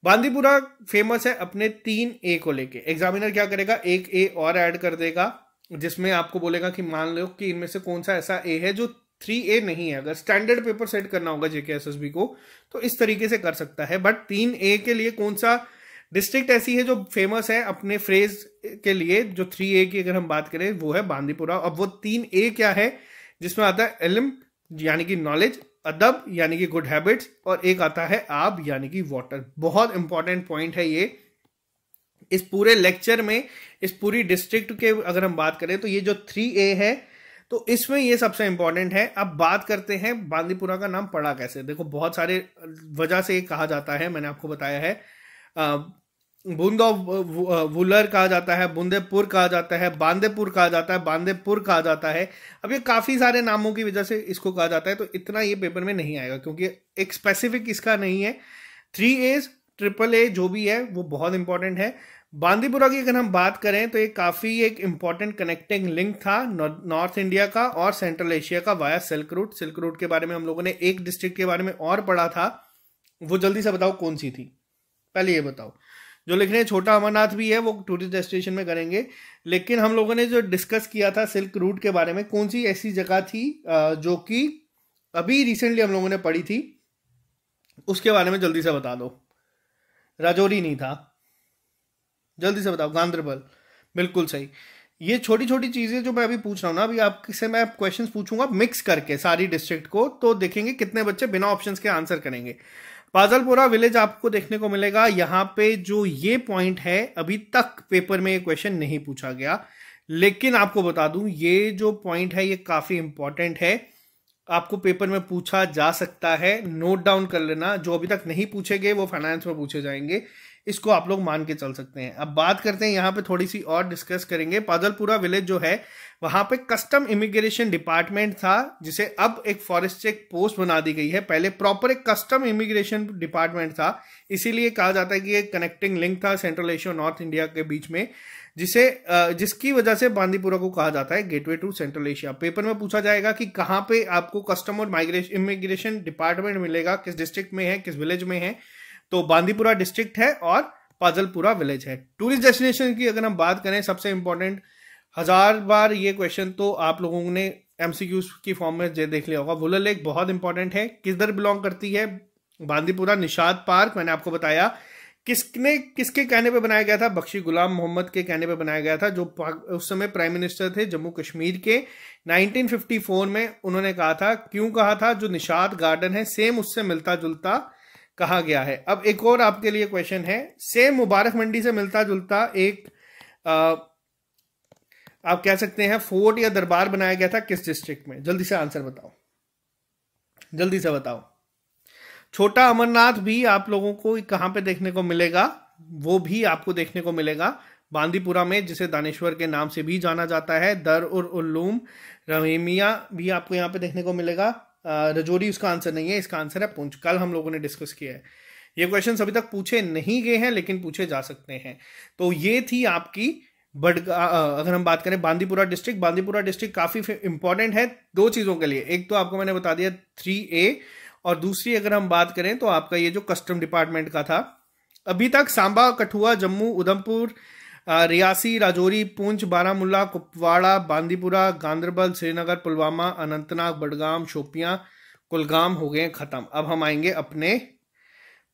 A: बांदीपुरा फेमस है अपने तीन ए को लेके एग्जामिनर क्या करेगा एक ए और ऐड कर देगा जिसमें आपको बोलेगा कि मान लो कि इनमें से कौन सा ऐसा ए है जो थ्री ए नहीं है अगर स्टैंडर्ड पेपर सेट करना होगा जेके एस को तो इस तरीके से कर सकता है बट तीन ए के लिए कौन सा डिस्ट्रिक्ट ऐसी है जो फेमस है अपने फ्रेज के लिए जो थ्री ए की अगर हम बात करें वो है बांदीपुरा अब वो तीन ए क्या है जिसमें आता है एलम यानी कि नॉलेज अदब यानी कि गुड हैबिट्स और एक आता है आब यानी कि वाटर बहुत इंपॉर्टेंट पॉइंट है ये इस पूरे लेक्चर में इस पूरी डिस्ट्रिक्ट के अगर हम बात करें तो ये जो थ्री ए है तो इसमें ये सबसे इंपॉर्टेंट है अब बात करते हैं बांदीपुरा का नाम पड़ा कैसे देखो बहुत सारे वजह से कहा जाता है मैंने आपको बताया है बूंदो वुलर कहा जाता है बूंदेपुर कहा जाता है बांदेपुर कहा जाता है बांदेपुर कहा जाता है अब ये काफ़ी सारे नामों की वजह से इसको कहा जाता है तो इतना ये पेपर में नहीं आएगा क्योंकि एक स्पेसिफिक इसका नहीं है थ्री एज ट्रिपल ए जो भी है वो बहुत इंपॉर्टेंट है बांदीपुरा की अगर हम बात करें तो ये काफ़ी एक इंपॉर्टेंट कनेक्टिंग लिंक था नॉर्थ इंडिया का और सेंट्रल एशिया का via silk route silk route के बारे में हम लोगों ने एक डिस्ट्रिक्ट के बारे में और पढ़ा था वो जल्दी से बताओ कौन सी थी पहले ये बताओ जो लिख रहे हैं छोटा अमरनाथ भी है वो टूरिस्ट डेस्टिनेशन में करेंगे लेकिन हम लोगों ने जो डिस्कस किया था सिल्क रूट के बारे में कौन सी ऐसी जगह थी जो कि अभी रिसेंटली हम लोगों ने पढ़ी थी उसके बारे में जल्दी से बता दो राजौरी नहीं था जल्दी से बताओ गांधरबल बिल्कुल सही ये छोटी छोटी चीज़ें जो मैं अभी पूछ रहा हूँ ना अभी आपसे मैं क्वेश्चन पूछूंगा मिक्स करके सारी डिस्ट्रिक्ट को तो देखेंगे कितने बच्चे बिना ऑप्शन के आंसर करेंगे पाजलपुरा विलेज आपको देखने को मिलेगा यहाँ पे जो ये पॉइंट है अभी तक पेपर में ये क्वेश्चन नहीं पूछा गया लेकिन आपको बता दूं ये जो पॉइंट है ये काफी इंपॉर्टेंट है आपको पेपर में पूछा जा सकता है नोट डाउन कर लेना जो अभी तक नहीं पूछे गए वो फाइनेंस में पूछे जाएंगे इसको आप लोग मान के चल सकते हैं अब बात करते हैं यहाँ पे थोड़ी सी और डिस्कस करेंगे पादलपुरा विलेज जो है वहाँ पे कस्टम इमिग्रेशन डिपार्टमेंट था जिसे अब एक फॉरेस्ट चेक पोस्ट बना दी गई है पहले प्रॉपर एक कस्टम इमिग्रेशन डिपार्टमेंट था इसीलिए कहा जाता है कि एक कनेक्टिंग लिंक था सेंट्रल एशिया नॉर्थ इंडिया के बीच में जिसे जिसकी वजह से बांदीपुरा को कहा जाता है gateway to central Asia paper में पूछा जाएगा कि कहाँ पे आपको कस्टम और माइग्रेशन इमिग्रेशन डिपार्टमेंट मिलेगा किस डिस्ट्रिक्ट में है किस विलेज में है तो बांदीपुरा डिस्ट्रिक्ट है और पाजलपुरा विलेज है टूरिस्ट डेस्टिनेशन की अगर हम बात करें सबसे इंपॉर्टेंट हजार बार ये क्वेश्चन तो आप लोगों ने एम की फॉर्म में जे देख लिया होगा भुला लेक बहुत इंपॉर्टेंट है किधर बिलोंग करती है बांदीपुरा निषाद पार्क मैंने आपको बताया किसने किसके कहने पे बनाया गया था बख्शी गुलाम मोहम्मद के कहने पे बनाया गया था जो उस समय प्राइम मिनिस्टर थे जम्मू कश्मीर के 1954 में उन्होंने कहा था क्यों कहा था जो निषाद गार्डन है सेम उससे मिलता जुलता कहा गया है अब एक और आपके लिए क्वेश्चन है सेम मुबारक मंडी से मिलता जुलता एक आ, आप कह सकते हैं फोर्ट या दरबार बनाया गया था किस डिस्ट्रिक्ट में जल्दी से आंसर बताओ जल्दी से बताओ छोटा अमरनाथ भी आप लोगों को कहां पे देखने को मिलेगा वो भी आपको देखने को मिलेगा बांदीपुरा में जिसे दानेश्वर के नाम से भी जाना जाता है दर और उल्लूम रहीमिया भी आपको यहाँ पे देखने को मिलेगा रजौरी उसका आंसर नहीं है इसका आंसर है पुंछ कल हम लोगों ने डिस्कस किया है ये क्वेश्चन अभी तक पूछे नहीं गए हैं लेकिन पूछे जा सकते हैं तो ये थी आपकी बट अगर हम बात करें बांदीपुरा डिस्ट्रिक्ट बांदीपुरा डिस्ट्रिक्ट काफ़ी इंपॉर्टेंट है दो चीज़ों के लिए एक तो आपको मैंने बता दिया थ्री ए और दूसरी अगर हम बात करें तो आपका ये जो कस्टम डिपार्टमेंट का था अभी तक सांबा कठुआ जम्मू उधमपुर रियासी राजौरी पूंछ बारामूला कुपवाड़ा बांदीपुरा गांधरबल श्रीनगर पुलवामा अनंतनाग बडगाम शोपियाँ कुलगाम हो गए ख़त्म अब हम आएंगे अपने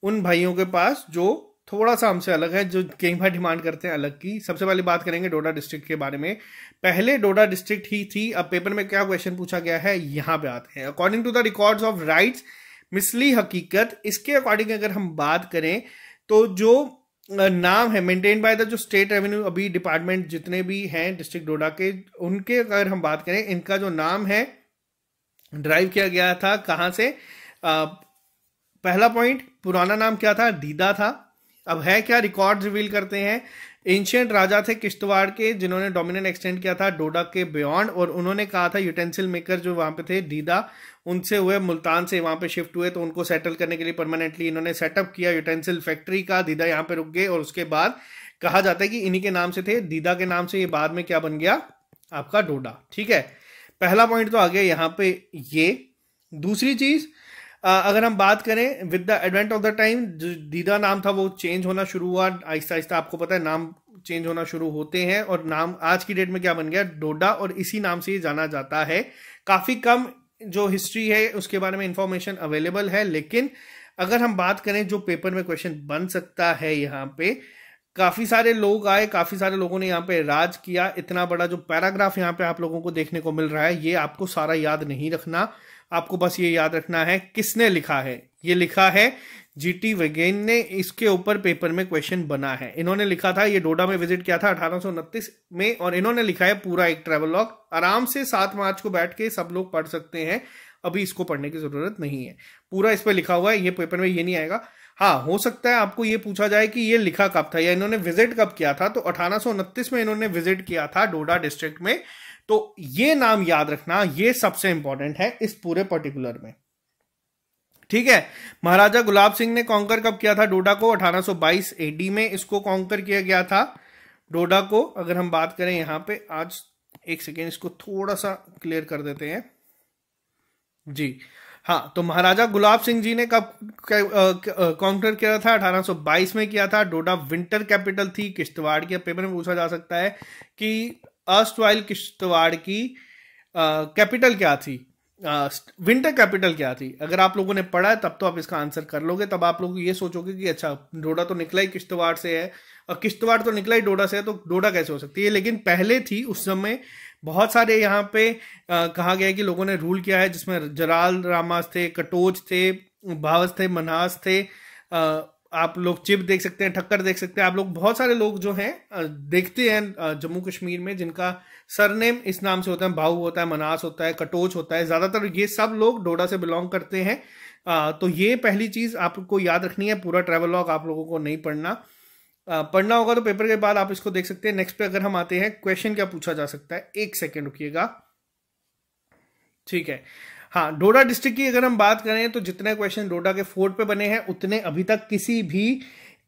A: उन भाइयों के पास जो थोड़ा सा हमसे अलग है जो कई बार डिमांड करते हैं अलग की सबसे पहले बात करेंगे डोडा डिस्ट्रिक्ट के बारे में पहले डोडा डिस्ट्रिक्ट ही थी अब पेपर में क्या क्वेश्चन पूछा गया है यहाँ पे आते हैं according to the records of rights मिसली हकीकत इसके अकॉर्डिंग अगर हम बात करें तो जो नाम है मेंटेन बाय द जो स्टेट रेवेन्यू अभी डिपार्टमेंट जितने भी हैं डिस्ट्रिक्ट डोडा के उनके अगर हम बात करें इनका जो नाम है ड्राइव किया गया था कहाँ से आ, पहला पॉइंट पुराना नाम क्या था दीदा था अब है क्या रिकॉर्ड रिवील करते हैं एंशियंट राजा थे किश्तवाड़ के जिन्होंने डोमिनेंट एक्सटेंड किया था डोडा के बियॉन्ड और उन्होंने कहा था यूटेंसिल मेकर जो वहाँ पे थे दीदा उनसे हुए मुल्तान से वहाँ पे शिफ्ट हुए तो उनको सेटल करने के लिए परमानेंटली इन्होंने सेटअप किया यूटेंसिल फैक्ट्री का दीदा यहाँ पे रुक गए और उसके बाद कहा जाता है कि इन्हीं के नाम से थे दीदा के नाम से ये बाद में क्या बन गया आपका डोडा ठीक है पहला पॉइंट तो आ गया यहाँ पे ये दूसरी चीज़ अगर हम बात करें with the advent of the time जो दीदा नाम था वो चेंज होना शुरू हुआ आहिस्ता आहिस्ता आपको पता है नाम चेंज होना शुरू होते हैं और नाम आज की डेट में क्या बन गया डोडा और इसी नाम से ये जाना जाता है काफ़ी कम जो हिस्ट्री है उसके बारे में इंफॉर्मेशन अवेलेबल है लेकिन अगर हम बात करें जो पेपर में क्वेश्चन बन सकता है यहाँ पे काफ़ी सारे लोग आए काफ़ी सारे लोगों ने यहाँ पे राज किया इतना बड़ा जो पैराग्राफ यहाँ पे आप लोगों को देखने को मिल रहा है ये आपको सारा याद नहीं रखना आपको बस ये याद रखना है किसने लिखा है ये लिखा है जीटी वेगेन ने इसके ऊपर पेपर में क्वेश्चन बना है इन्होंने लिखा था ये डोडा में विजिट किया था अठारह में और इन्होंने लिखा है पूरा एक ट्रेवल लॉग आराम से सात मार्च को बैठ के सब लोग पढ़ सकते हैं अभी इसको पढ़ने की जरूरत नहीं है पूरा इस पर लिखा हुआ है ये पेपर में ये नहीं आएगा हाँ हो सकता है आपको ये पूछा जाए कि ये लिखा कब था या इन्होंने विजिट कब किया था तो अठारह में इन्होंने विजिट किया था डोडा डिस्ट्रिक्ट में तो ये नाम याद रखना ये सबसे इंपॉर्टेंट है इस पूरे पर्टिकुलर में ठीक है महाराजा गुलाब सिंह ने कॉन्कर कब किया था डोडा को 1822 एडी में इसको कॉन्कर किया गया था डोडा को अगर हम बात करें यहां पे आज एक सेकेंड इसको थोड़ा सा क्लियर कर देते हैं जी हाँ तो महाराजा गुलाब सिंह जी ने कब काउंटर किया था 1822 में किया था डोडा विंटर कैपिटल थी किश्तवाड़ के पेपर में पूछा जा सकता है कि अस्टवाइल किश्तवाड़ की कैपिटल क्या थी विंटर कैपिटल क्या थी अगर आप लोगों ने पढ़ा है तब तो आप इसका आंसर कर लोगे तब आप लोग ये सोचोगे कि अच्छा डोडा तो निकला ही किश्तवाड़ से है और किश्तवाड़ तो निकला ही डोडा से है तो डोडा कैसे हो सकती है लेकिन पहले थी उस समय बहुत सारे यहाँ पे आ, कहा गया कि लोगों ने रूल किया है जिसमें जराल रामास थे कटोज थे भावस थे मनास थे आ, आप लोग चिप देख सकते हैं ठक्कर देख सकते हैं आप लोग बहुत सारे लोग जो हैं देखते हैं जम्मू कश्मीर में जिनका सरनेम इस नाम से होता है भाऊ होता है मनास होता है कटोच होता है ज़्यादातर ये सब लोग डोडा से बिलोंग करते हैं तो ये पहली चीज़ आपको याद रखनी है पूरा लॉग आप लोगों को नहीं पढ़ना पढ़ना होगा तो पेपर के बाद आप इसको देख सकते हैं नेक्स्ट पे अगर हम आते हैं क्वेश्चन क्या पूछा जा सकता है एक सेकेंड रुकिएगा ठीक है हाँ डोडा डिस्ट्रिक्ट की अगर हम बात करें तो जितने क्वेश्चन डोडा के फोर्ट पे बने हैं उतने अभी तक किसी भी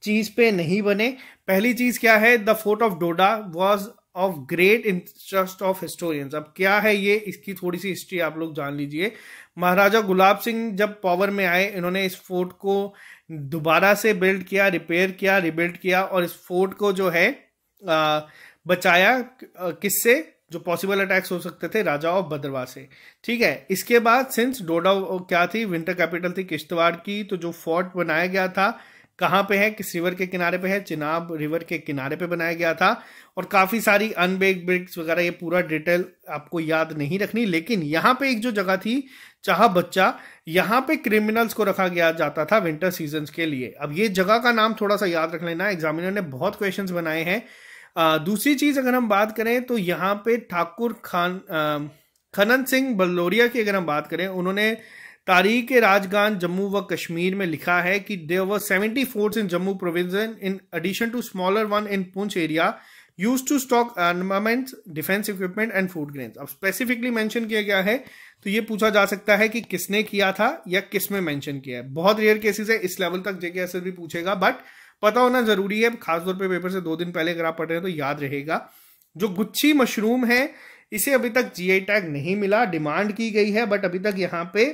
A: चीज़ पे नहीं बने पहली चीज़ क्या है the fort of Doda was of great interest of historians अब क्या है ये इसकी थोड़ी सी हिस्ट्री आप लोग जान लीजिए महाराजा गुलाब सिंह जब पावर में आए इन्होंने इस फोर्ट को दोबारा से बिल्ड किया रिपेयर किया रिबिल्ड किया और इस फोर्ट को जो है आ, बचाया किससे जो पॉसिबल अटैक्स हो सकते थे राजा ऑफ भद्रवा से ठीक है इसके बाद सिंस डोडा क्या थी विंटर कैपिटल थी किश्तवाड़ की तो जो फोर्ट बनाया गया था कहाँ पे है किस रिवर के किनारे पे है चिनाब रिवर के किनारे पे बनाया गया था और काफ़ी सारी अनबेक ब्रिक्स वगैरह ये पूरा डिटेल आपको याद नहीं रखनी लेकिन यहाँ पे एक जो जगह थी चाह बच्चा यहाँ पे क्रिमिनल्स को रखा गया जाता था विंटर सीजन के लिए अब ये जगह का नाम थोड़ा सा याद रख लेना एग्जामिनर ने बहुत क्वेश्चन बनाए हैं दूसरी चीज अगर हम बात करें तो यहाँ पे ठाकुर खान खनन सिंह बल्लोरिया की अगर हम बात करें उन्होंने तारीख राजगान जम्मू व कश्मीर में लिखा है कि there were seventy forts in Jammu provision in addition to smaller one in Poonch area use to stock armaments defence equipment and food grain अब स्पेसिफिकली मेंशन किया गया है तो ये पूछा जा सकता है कि किसने किया था या किस में मेंशन किया है बहुत रेयर केसेस है इस लेवल तक जेके भी पूछेगा बट पता होना जरूरी है खासतौर पे पेपर से दो दिन पहले अगर आप पढ़ रहे हैं तो याद रहेगा जो गुच्छी मशरूम है इसे अभी तक जीआई टैग नहीं मिला डिमांड की गई है बट अभी तक यहाँ पे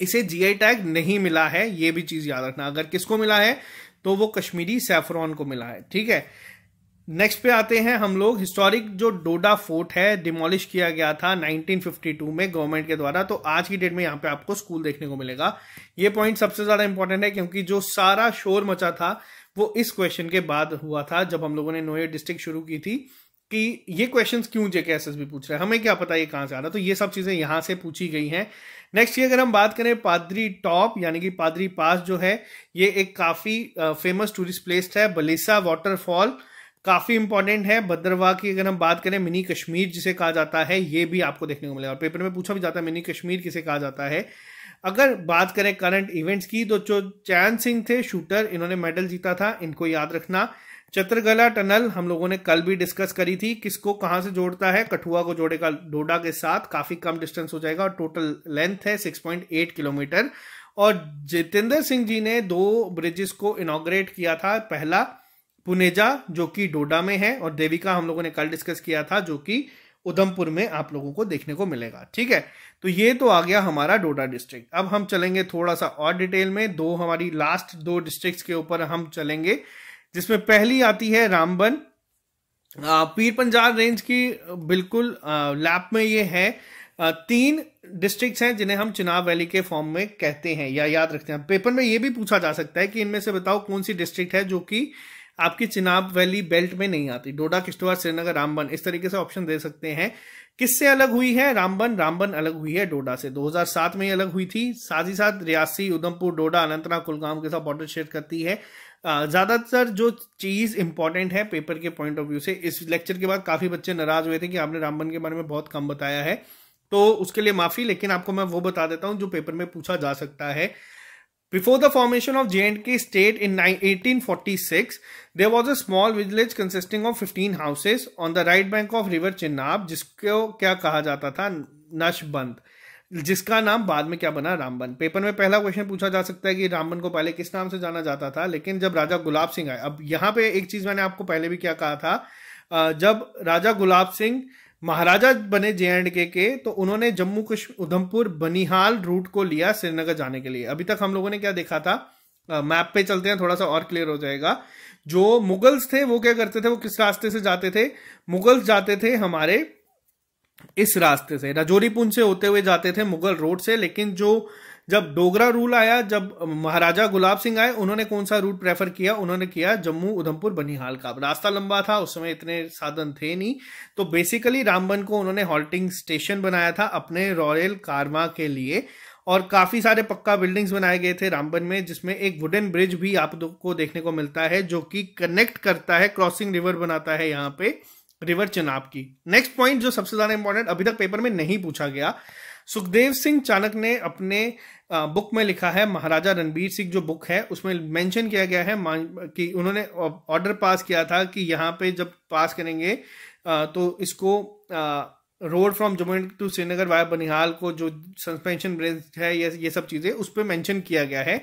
A: इसे जीआई टैग नहीं मिला है ये भी चीज याद रखना अगर किसको मिला है तो वो कश्मीरी सैफरॉन को मिला है ठीक है नेक्स्ट पे आते हैं हम लोग हिस्टोरिक जो डोडा फोर्ट है डिमोलिश किया गया था 1952 में गवर्नमेंट के द्वारा तो आज की डेट में यहाँ पे आपको स्कूल देखने को मिलेगा ये पॉइंट सबसे ज्यादा इंपॉर्टेंट है क्योंकि जो सारा शोर मचा था वो इस क्वेश्चन के बाद हुआ था जब हम लोगों ने नोए डिस्ट्रिक्ट शुरू की थी कि ये क्वेश्चन क्यों जेके एस एस पूछ रहे हैं हमें क्या पता ये कहाँ से आ रहा तो ये सब चीज़ें यहाँ से पूछी गई हैं नेक्स्ट ये अगर हम बात करें पादरी टॉप यानी कि पादरी पास जो है ये एक काफ़ी फेमस टूरिस्ट प्लेस है बलिसा वाटरफॉल काफ़ी इंपॉर्टेंट है भद्रवाह की अगर हम बात करें मिनी कश्मीर जिसे कहा जाता है ये भी आपको देखने को मिलेगा और पेपर में पूछा भी जाता है मिनी कश्मीर किसे कहा जाता है अगर बात करें करंट इवेंट्स की तो जो चैन सिंह थे शूटर इन्होंने मेडल जीता था इनको याद रखना चत्रगला टनल हम लोगों ने कल भी डिस्कस करी थी किसको कहाँ से जोड़ता है कठुआ को जोड़ेगा डोडा के साथ काफ़ी कम डिस्टेंस हो जाएगा और टोटल लेंथ है 6.8 किलोमीटर और जितेंद्र सिंह जी ने दो ब्रिजेस को इनाग्रेट किया था पहला पुनेजा जो कि डोडा में है और देविका हम लोगों ने कल डिस्कस किया था जो कि उधमपुर में आप लोगों को देखने को मिलेगा ठीक है तो ये तो आ गया हमारा डोडा डिस्ट्रिक्ट अब हम चलेंगे थोड़ा सा और डिटेल में दो हमारी लास्ट दो डिस्ट्रिक्ट के ऊपर हम चलेंगे जिसमें पहली आती है रामबन पीर पंजाब रेंज की बिल्कुल लैप में ये है तीन डिस्ट्रिक्ट्स हैं जिन्हें हम चिनाब वैली के फॉर्म में कहते हैं या याद रखते हैं पेपर में ये भी पूछा जा सकता है कि इनमें से बताओ कौन सी डिस्ट्रिक्ट है जो कि आपकी चिनाब वैली बेल्ट में नहीं आती डोडा किश्तवाड़ श्रीनगर रामबन इस तरीके से ऑप्शन दे सकते हैं किससे अलग हुई है रामबन रामबन अलग हुई है डोडा से 2007 में ही अलग हुई थी साथ ही साथ रियासी उधमपुर डोडा अनंतनाग कुलगाम के साथ बॉर्डर शेयर करती है ज़्यादातर जो चीज़ इंपॉर्टेंट है पेपर के पॉइंट ऑफ व्यू से इस लेक्चर के बाद काफ़ी बच्चे नाराज हुए थे कि आपने रामबन के बारे में बहुत कम बताया है तो उसके लिए माफ़ी लेकिन आपको मैं वो बता देता हूँ जो पेपर में पूछा जा सकता है Before the formation of J&K state in 1846, there was a small village consisting of 15 houses on the right bank of river Chenab, जिसको क्या कहा जाता था नशबंद जिसका नाम बाद में क्या बना रामबन पेपर में पहला क्वेश्चन पूछा जा सकता है कि रामबन को पहले किस नाम से जाना जाता था लेकिन जब राजा गुलाब सिंह आए अब यहाँ पे एक चीज मैंने आपको पहले भी क्या कहा था जब राजा गुलाब सिंह महाराजा बने जे एंड के के तो उन्होंने जम्मू कश्मीर उधमपुर बनिहाल रूट को लिया श्रीनगर जाने के लिए अभी तक हम लोगों ने क्या देखा था मैप पे चलते हैं थोड़ा सा और क्लियर हो जाएगा जो मुगल्स थे वो क्या करते थे वो किस रास्ते से जाते थे मुगल्स जाते थे हमारे इस रास्ते से राजौरी पुंज से होते हुए जाते थे मुगल रोड से लेकिन जो जब डोगरा रूल आया जब महाराजा गुलाब सिंह आए उन्होंने कौन सा रूट प्रेफर किया उन्होंने किया जम्मू उधमपुर बनिहाल का रास्ता लंबा था उस समय इतने साधन थे नहीं तो बेसिकली रामबन को उन्होंने हॉल्टिंग स्टेशन बनाया था अपने रॉयल कारवा के लिए और काफ़ी सारे पक्का बिल्डिंग्स बनाए गए थे रामबन में जिसमें एक वुडन ब्रिज भी आप को देखने को मिलता है जो कि कनेक्ट करता है क्रॉसिंग रिवर बनाता है यहाँ पे रिवर चनाब की नेक्स्ट पॉइंट जो सबसे ज़्यादा इंपॉर्टेंट अभी तक पेपर में नहीं पूछा गया सुखदेव सिंह चाणक ने अपने बुक में लिखा है महाराजा रणबीर सिंह जो बुक है उसमें मेंशन किया गया है कि उन्होंने ऑर्डर पास किया था कि यहाँ पे जब पास करेंगे तो इसको road from Jammu and to Srinagar via Banihal को जो सस्पेंशन ब्रेंच है ये ये सब चीज़ें उस पर मैंशन किया गया है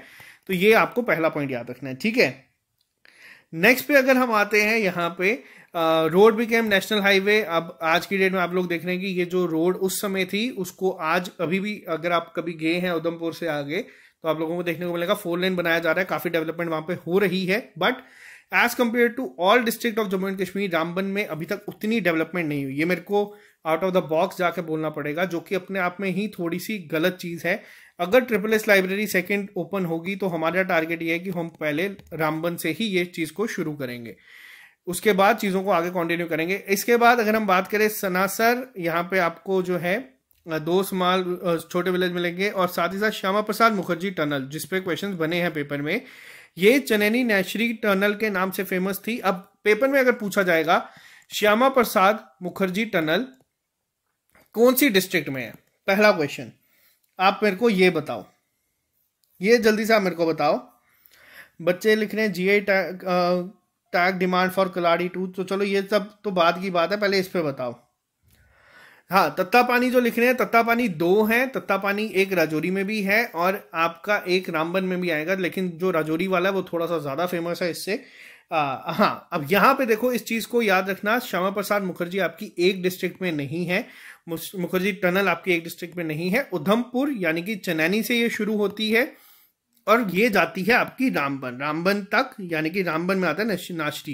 A: तो ये आपको पहला पॉइंट याद रखना है ठीक है नेक्स्ट पे अगर हम आते हैं यहाँ पे रोड बिकेम नेशनल हाईवे अब आज की डेट में आप लोग देख रहे हैं कि ये जो रोड उस समय थी उसको आज अभी भी अगर आप कभी गए हैं उधमपुर से आगे तो आप लोगों को देखने को मिलेगा फोर लेन बनाया जा रहा है काफी डेवलपमेंट वहां पे हो रही है but as compare to all district of Jammu and Kashmir Ramban में अभी तक उतनी डेवलपमेंट नहीं हुई ये मेरे को आउट ऑफ द बॉक्स जाकर बोलना पड़ेगा जो कि अपने आप में ही थोड़ी सी गलत चीज़ है अगर triple S library second open होगी तो हमारा टारगेट ये है कि हम पहले रामबन से ही ये चीज़ को शुरू करेंगे उसके बाद चीज़ों को आगे कंटिन्यू करेंगे इसके बाद अगर हम बात करें सनासर यहाँ पे आपको जो है दो स्माल छोटे विलेज मिलेंगे और साथ ही साथ श्यामा प्रसाद मुखर्जी टनल जिसपे क्वेश्चन बने हैं पेपर में ये चनैनी नेशरी टनल के नाम से फेमस थी अब पेपर में अगर पूछा जाएगा श्यामा प्रसाद मुखर्जी टनल कौन सी डिस्ट्रिक्ट में है पहला क्वेश्चन आप मेरे को ये बताओ ये जल्दी से आप मेरे को बताओ बच्चे लिख रहे हैं G I tag demand for Kalari too तो चलो ये सब तो बाद की बात है पहले इस पे बताओ हाँ तत्ता पानी जो लिख रहे हैं तत्ता पानी दो हैं तत्ता पानी एक राजौरी में भी है और आपका एक रामबन में भी आएगा लेकिन जो राजौरी वाला है वो थोड़ा सा ज़्यादा फेमस है इससे आ, हाँ अब यहाँ पे देखो इस चीज़ को याद रखना श्यामा प्रसाद मुखर्जी आपकी एक डिस्ट्रिक्ट में नहीं है मुखर्जी टनल आपकी एक डिस्ट्रिक्ट में नहीं है उधमपुर यानी कि चनैनी से ये शुरू होती है और ये जाती है आपकी रामबन रामबन तक यानी कि रामबन में आता है नाश्ती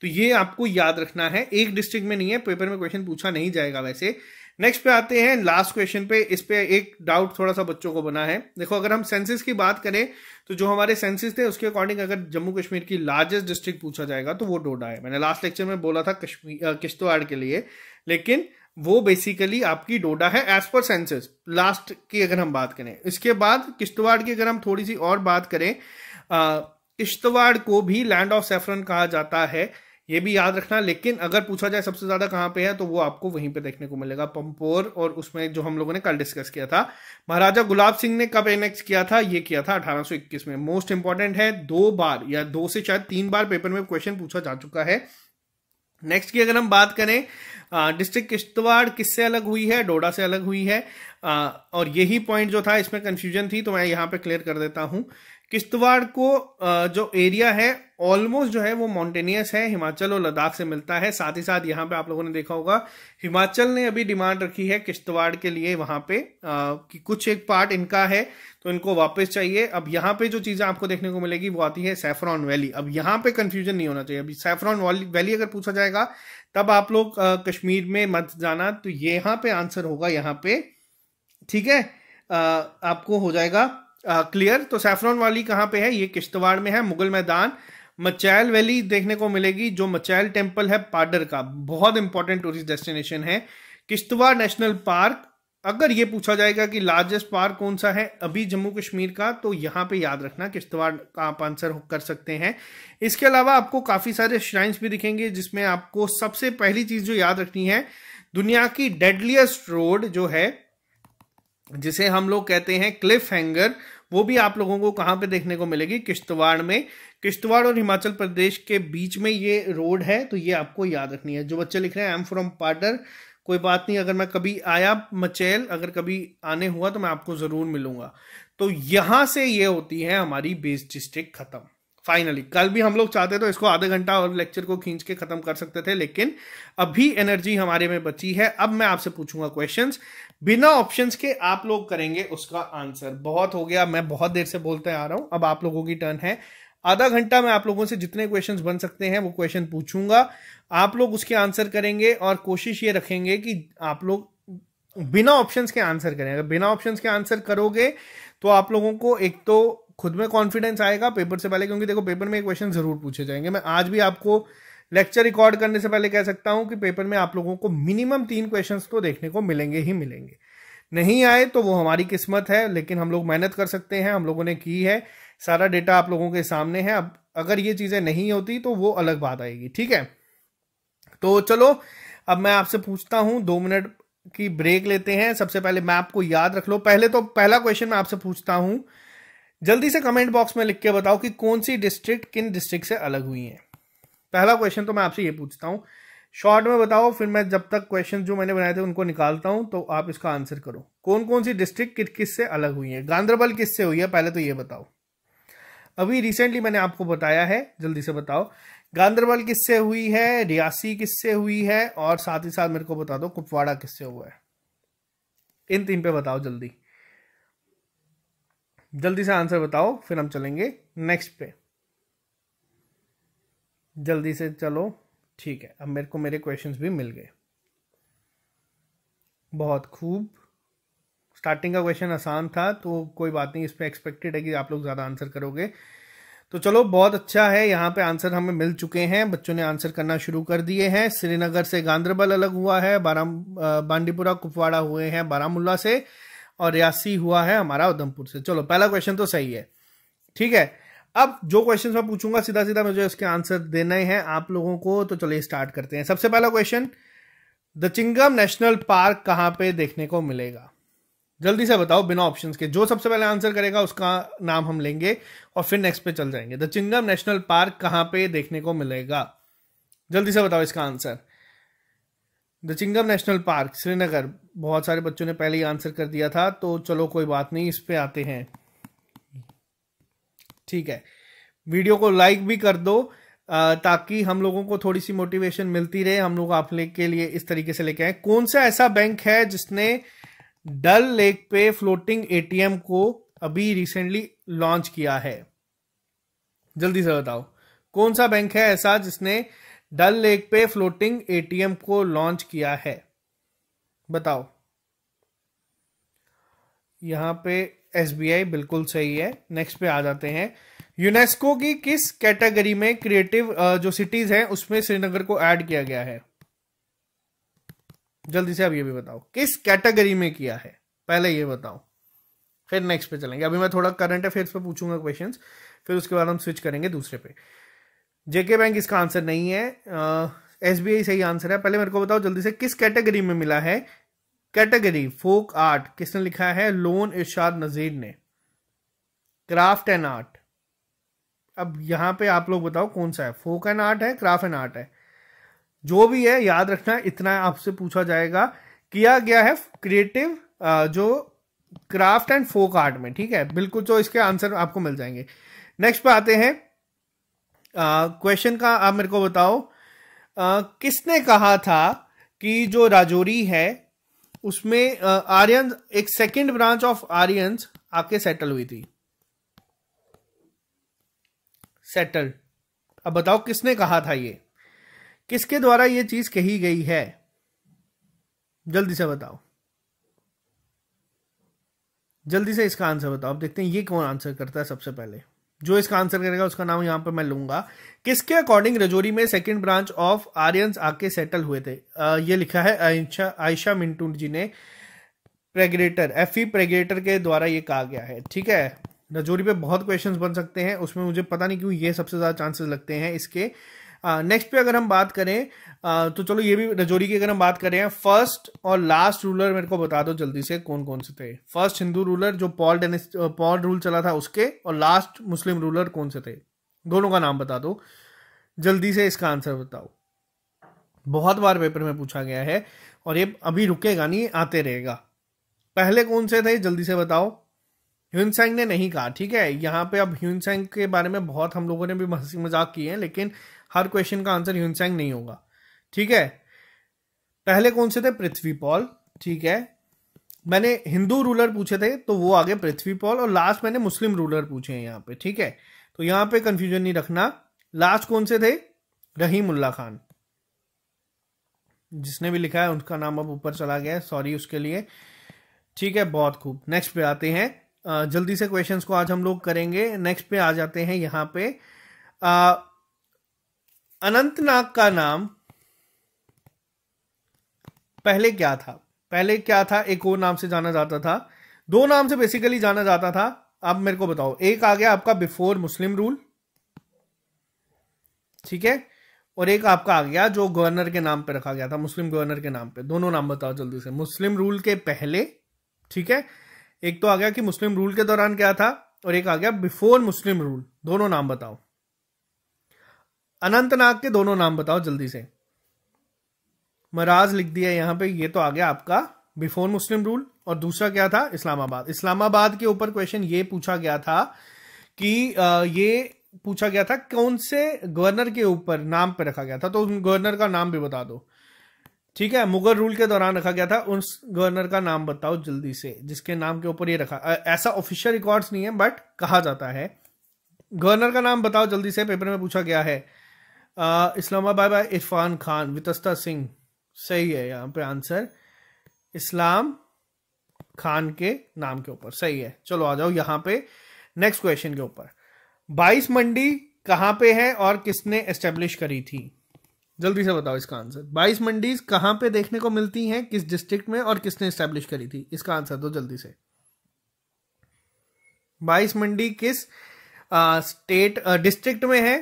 A: तो ये आपको याद रखना है एक डिस्ट्रिक्ट में नहीं है पेपर में क्वेश्चन पूछा नहीं जाएगा वैसे नेक्स्ट पे आते हैं लास्ट क्वेश्चन पे इस पे एक डाउट थोड़ा सा बच्चों को बना है देखो अगर हम सेंसिस की बात करें तो जो हमारे सेंसिस थे उसके अकॉर्डिंग अगर जम्मू कश्मीर की लार्जेस्ट डिस्ट्रिक्ट पूछा जाएगा तो वो डोडा है मैंने लास्ट लेक्चर में बोला था कश्मीर किश्तवाड़ के लिए लेकिन वो बेसिकली आपकी डोडा है एज पर सेंसेस लास्ट की अगर हम बात करें इसके बाद किश्तवाड़ की अगर हम थोड़ी सी और बात करें किश्तवाड़ को भी लैंड ऑफ सेफरन कहा जाता है ये भी याद रखना लेकिन अगर पूछा जाए सबसे ज़्यादा कहाँ पे है तो वो आपको वहीं पे देखने को मिलेगा पंपोर और उसमें जो हम लोगों ने कल डिस्कस किया था महाराजा गुलाब सिंह ने कब एनेक्स किया था ये किया था 1821 में मोस्ट इंपॉर्टेंट है दो बार या दो से शायद तीन बार पेपर में क्वेश्चन पूछा जा चुका है नेक्स्ट की अगर हम बात करें डिस्ट्रिक्ट किश्तवाड़ किससे अलग हुई है डोडा से अलग हुई है आ, और यही पॉइंट जो था इसमें कंफ्यूजन थी तो मैं यहाँ पे क्लियर कर देता हूँ किश्तवाड़ को आ, जो एरिया है ऑलमोस्ट जो है वो माउंटेनियस है हिमाचल और लद्दाख से मिलता है साथ ही साथ यहाँ पे आप लोगों ने देखा होगा हिमाचल ने अभी डिमांड रखी है किश्तवाड़ के लिए वहाँ पे आ, कि कुछ एक पार्ट इनका है तो इनको वापस चाहिए अब यहाँ पे जो चीज़ें आपको देखने को मिलेगी वो आती है सैफरॉन वैली अब यहाँ पे कन्फ्यूजन नहीं होना चाहिए अभी सैफरॉन वैली अगर पूछा जाएगा तब आप लोग कश्मीर में मत जाना तो यहाँ पे आंसर होगा यहाँ पे ठीक है आ, आपको हो जाएगा क्लियर तो सैफरन वाली कहाँ पे है ये किश्तवाड़ में है मुगल मैदान मचैल वैली देखने को मिलेगी जो मचैल टेम्पल है पाडर का बहुत इंपॉर्टेंट टूरिस्ट डेस्टिनेशन है किश्तवाड़ नेशनल पार्क अगर ये पूछा जाएगा कि लार्जेस्ट पार्क कौन सा है अभी जम्मू कश्मीर का तो यहाँ पे याद रखना किश्तवाड़ का आप आंसर कर सकते हैं इसके अलावा आपको काफ़ी सारे श्राइन्स भी दिखेंगे जिसमें आपको सबसे पहली चीज़ जो याद रखनी है दुनिया की डेडलीस्ट रोड जो है जिसे हम लोग कहते हैं क्लिफ हैंगर वो भी आप लोगों को कहाँ पे देखने को मिलेगी किश्तवाड़ में किश्तवाड़ और हिमाचल प्रदेश के बीच में ये रोड है तो ये आपको याद रखनी है जो बच्चे लिख रहे हैं आई एम फ्रॉम पार्डर कोई बात नहीं अगर मैं कभी आया मचैल अगर कभी आने हुआ तो मैं आपको ज़रूर मिलूंगा तो यहां से ये होती है हमारी बेस डिस्ट्रिक्ट ख़त्म फाइनली कल भी हम लोग चाहते तो इसको आधे घंटा और लेक्चर को खींच के ख़त्म कर सकते थे लेकिन अभी एनर्जी हमारे में बची है अब मैं आपसे पूछूंगा क्वेश्चन बिना ऑप्शन के आप लोग करेंगे उसका आंसर बहुत हो गया मैं बहुत देर से बोलते आ रहा हूं अब आप लोगों की टर्न है आधा घंटा में आप लोगों से जितने क्वेश्चंस बन सकते हैं वो क्वेश्चन पूछूंगा आप लोग उसके आंसर करेंगे और कोशिश ये रखेंगे कि आप लोग बिना ऑप्शंस के आंसर करें अगर बिना ऑप्शंस के आंसर करोगे तो आप लोगों को एक तो खुद में कॉन्फिडेंस आएगा पेपर से पहले क्योंकि देखो पेपर में क्वेश्चन जरूर पूछे जाएंगे मैं आज भी आपको लेक्चर रिकॉर्ड करने से पहले कह सकता हूं कि पेपर में आप लोगों को मिनिमम तीन क्वेश्चंस तो देखने को मिलेंगे ही मिलेंगे नहीं आए तो वो हमारी किस्मत है लेकिन हम लोग मेहनत कर सकते हैं हम लोगों ने की है सारा डेटा आप लोगों के सामने है अब अगर ये चीज़ें नहीं होती तो वो अलग बात आएगी ठीक है तो चलो अब मैं आपसे पूछता हूं दो मिनट की ब्रेक लेते हैं सबसे पहले मैं आपको याद रख लो पहले तो पहला क्वेश्चन मैं आपसे पूछता हूं जल्दी से कमेंट बॉक्स में लिख के बताओ कि कौन सी डिस्ट्रिक्ट किन डिस्ट्रिक्ट से अलग हुई है पहला क्वेश्चन तो मैं आपसे ये पूछता हूं शॉर्ट में बताओ फिर मैं जब तक क्वेश्चन जो मैंने बनाए थे उनको निकालता हूँ तो आप इसका आंसर करो कौन कौन सी डिस्ट्रिक्ट किस किस से अलग हुई है गांधरबल किस से हुई है पहले तो ये बताओ अभी रिसेंटली मैंने आपको बताया है जल्दी से बताओ गांधरबल किससे हुई है रियासी किससे हुई है और साथ ही साथ मेरे को बता दो कुपवाड़ा किससे हुआ है इन तीन पे बताओ जल्दी जल्दी से आंसर बताओ फिर हम चलेंगे नेक्स्ट पे जल्दी से चलो ठीक है अब मेरे को मेरे क्वेश्चंस भी मिल गए बहुत खूब स्टार्टिंग का क्वेश्चन आसान था तो कोई बात नहीं इस पर एक्सपेक्टेड है कि आप लोग ज़्यादा आंसर करोगे तो चलो बहुत अच्छा है यहाँ पे आंसर हमें मिल चुके हैं बच्चों ने आंसर करना शुरू कर दिए हैं श्रीनगर से गांधरबल अलग हुआ है बाराम बांडीपुरा कुपवाड़ा हुए हैं बारामूला से और रियासी हुआ है हमारा उधमपुर से चलो पहला क्वेश्चन तो सही है ठीक है अब जो क्वेश्चन मैं पूछूंगा सीधा सीधा मुझे उसके आंसर देने हैं आप लोगों को तो चलिए स्टार्ट करते हैं सबसे पहला question the Chingam national park कहाँ पे देखने को मिलेगा जल्दी से बताओ बिना ऑप्शन के जो सबसे पहले आंसर करेगा उसका नाम हम लेंगे और फिर नेक्स्ट पे चल जाएंगे द चिंगम नेशनल पार्क कहाँ पे देखने को मिलेगा जल्दी से बताओ इसका answer the Chingam national park Srinagar बहुत सारे बच्चों ने पहले ही आंसर कर दिया था तो चलो कोई बात नहीं इस पे आते हैं ठीक है वीडियो को लाइक भी कर दो ताकि हम लोगों को थोड़ी सी मोटिवेशन मिलती रहे हम लोग आप के लिए इस तरीके से लेके आए कौन सा ऐसा बैंक है जिसने डल लेक पे फ्लोटिंग एटीएम को अभी रिसेंटली लॉन्च किया है जल्दी से बताओ कौन सा बैंक है ऐसा जिसने डल लेक पे फ्लोटिंग एटीएम को लॉन्च किया है बताओ यहां पे एसबीआई बिल्कुल सही है नेक्स्ट पे आ जाते हैं यूनेस्को की किस कैटेगरी में क्रिएटिव जो सिटीज हैं उसमें श्रीनगर को ऐड किया गया है जल्दी से अब ये भी बताओ किस कैटेगरी में किया है पहले ये बताओ फिर नेक्स्ट पे चलेंगे अभी मैं थोड़ा करंट अफेयर्स पे पूछूंगा क्वेश्चन फिर उसके बाद हम स्विच करेंगे दूसरे पे जेके बैंक इसका आंसर नहीं है एस बी आई सही आंसर है पहले मेरे को बताओ जल्दी से किस कैटेगरी में मिला है कैटेगरी फोक आर्ट किसने लिखा है लोन इर्शाद नजीर ने क्राफ्ट एंड आर्ट अब यहां पे आप लोग बताओ कौन सा है फोक एंड आर्ट है क्राफ्ट एंड आर्ट है जो भी है याद रखना इतना आपसे पूछा जाएगा किया गया है क्रिएटिव जो क्राफ्ट एंड फोक आर्ट में ठीक है बिल्कुल जो इसके आंसर आपको मिल जाएंगे नेक्स्ट पे आते हैं क्वेश्चन का आप मेरे को बताओ आ, किसने कहा था कि जो राजौरी है उसमें आर्यन एक सेकंड ब्रांच ऑफ आर्यन आके सेटल हुई थी सेटल अब बताओ किसने कहा था ये किसके द्वारा यह चीज कही गई है जल्दी से बताओ जल्दी से इसका आंसर बताओ अब देखते हैं ये कौन आंसर करता है सबसे पहले जो इसका आंसर करेगा उसका नाम यहां पर मैं लूंगा किसके अकॉर्डिंग रजौरी में सेकंड ब्रांच ऑफ आर्यंस आके सेटल हुए थे आ, ये लिखा है आयशा आयशा मिंटू जी ने प्रेगरेटर एफ ई प्रेगरेटर के द्वारा ये कहा गया है ठीक है रजौरी पे बहुत क्वेश्चंस बन सकते हैं उसमें मुझे पता नहीं क्यों ये सबसे ज़्यादा चांसेस लगते हैं इसके नेक्स्ट पे अगर हम बात करें आ, तो चलो ये भी रजौरी की अगर हम बात करें फर्स्ट और लास्ट रूलर मेरे को बता दो जल्दी से कौन कौन से थे फर्स्ट हिंदू रूलर जो पॉल डेनिस पॉल रूल चला था उसके और लास्ट मुस्लिम रूलर कौन से थे दोनों का नाम बता दो जल्दी से इसका आंसर बताओ बहुत बार पेपर में पूछा गया है और ये अभी रुकेगा नहीं आते रहेगा पहले कौन से थे जल्दी से बताओ ह्यूनसेंग ने नहीं कहा ठीक है यहाँ पे अब ह्यूनसेंग के बारे में बहुत हम लोगों ने भी हंसी मजाक किए हैं लेकिन हर क्वेश्चन का आंसर ह्यूनसैंग नहीं होगा ठीक है पहले कौन से थे पृथ्वी पॉल ठीक है मैंने हिंदू रूलर पूछे थे तो वो आगे पृथ्वी पॉल और लास्ट मैंने मुस्लिम रूलर पूछे हैं यहाँ पे ठीक है तो यहाँ पे कंफ्यूजन नहीं रखना लास्ट कौन से थे रहीम उल्ला खान जिसने भी लिखा है उनका नाम अब ऊपर चला गया है सॉरी उसके लिए ठीक है बहुत खूब नेक्स्ट पे आते हैं जल्दी से क्वेश्चंस को आज हम लोग करेंगे नेक्स्ट पे आ जाते हैं यहाँ पे आ, अनंतनाग का नाम पहले क्या था पहले क्या था एक और नाम से जाना जाता था दो नाम से बेसिकली जाना जाता था अब मेरे को बताओ एक आ गया आपका बिफोर मुस्लिम रूल ठीक है और एक आपका आ गया जो गवर्नर के नाम पे रखा गया था मुस्लिम गवर्नर के नाम पे दोनों नाम बताओ जल्दी से मुस्लिम रूल के पहले ठीक है एक तो आ गया कि मुस्लिम रूल के दौरान क्या था और एक आ गया बिफोर मुस्लिम रूल दोनों नाम बताओ अनंतनाग के दोनों नाम बताओ जल्दी से मराज लिख दिया यहां पे ये तो आ गया आपका बिफोर मुस्लिम रूल और दूसरा क्या था इस्लामाबाद इस्लामाबाद के ऊपर क्वेश्चन ये पूछा गया था कि ये पूछा गया था कौन से गवर्नर के ऊपर नाम पे रखा गया था तो उन गवर्नर का नाम भी बता दो ठीक है मुगल रूल के दौरान रखा गया था उस गवर्नर का नाम बताओ जल्दी से जिसके नाम के ऊपर ये रखा ऐसा ऑफिशियल रिकॉर्ड्स नहीं है बट कहा जाता है गवर्नर का नाम बताओ जल्दी से पेपर में पूछा गया है इस्लामाबाद बाय इरफान खान वितस्ता सिंह सही है यहाँ पे आंसर इस्लाम खान के नाम के ऊपर सही है चलो आ जाओ यहाँ पे नेक्स्ट क्वेश्चन के ऊपर बाईस मंडी कहाँ पे है और किसने एस्टेब्लिश करी थी जल्दी से बताओ इसका आंसर बाईस मंडीज कहाँ पे देखने को मिलती हैं किस डिस्ट्रिक्ट में और किसने एस्टेब्लिश करी थी इसका आंसर दो जल्दी से बाईस मंडी किस आ, स्टेट डिस्ट्रिक्ट में है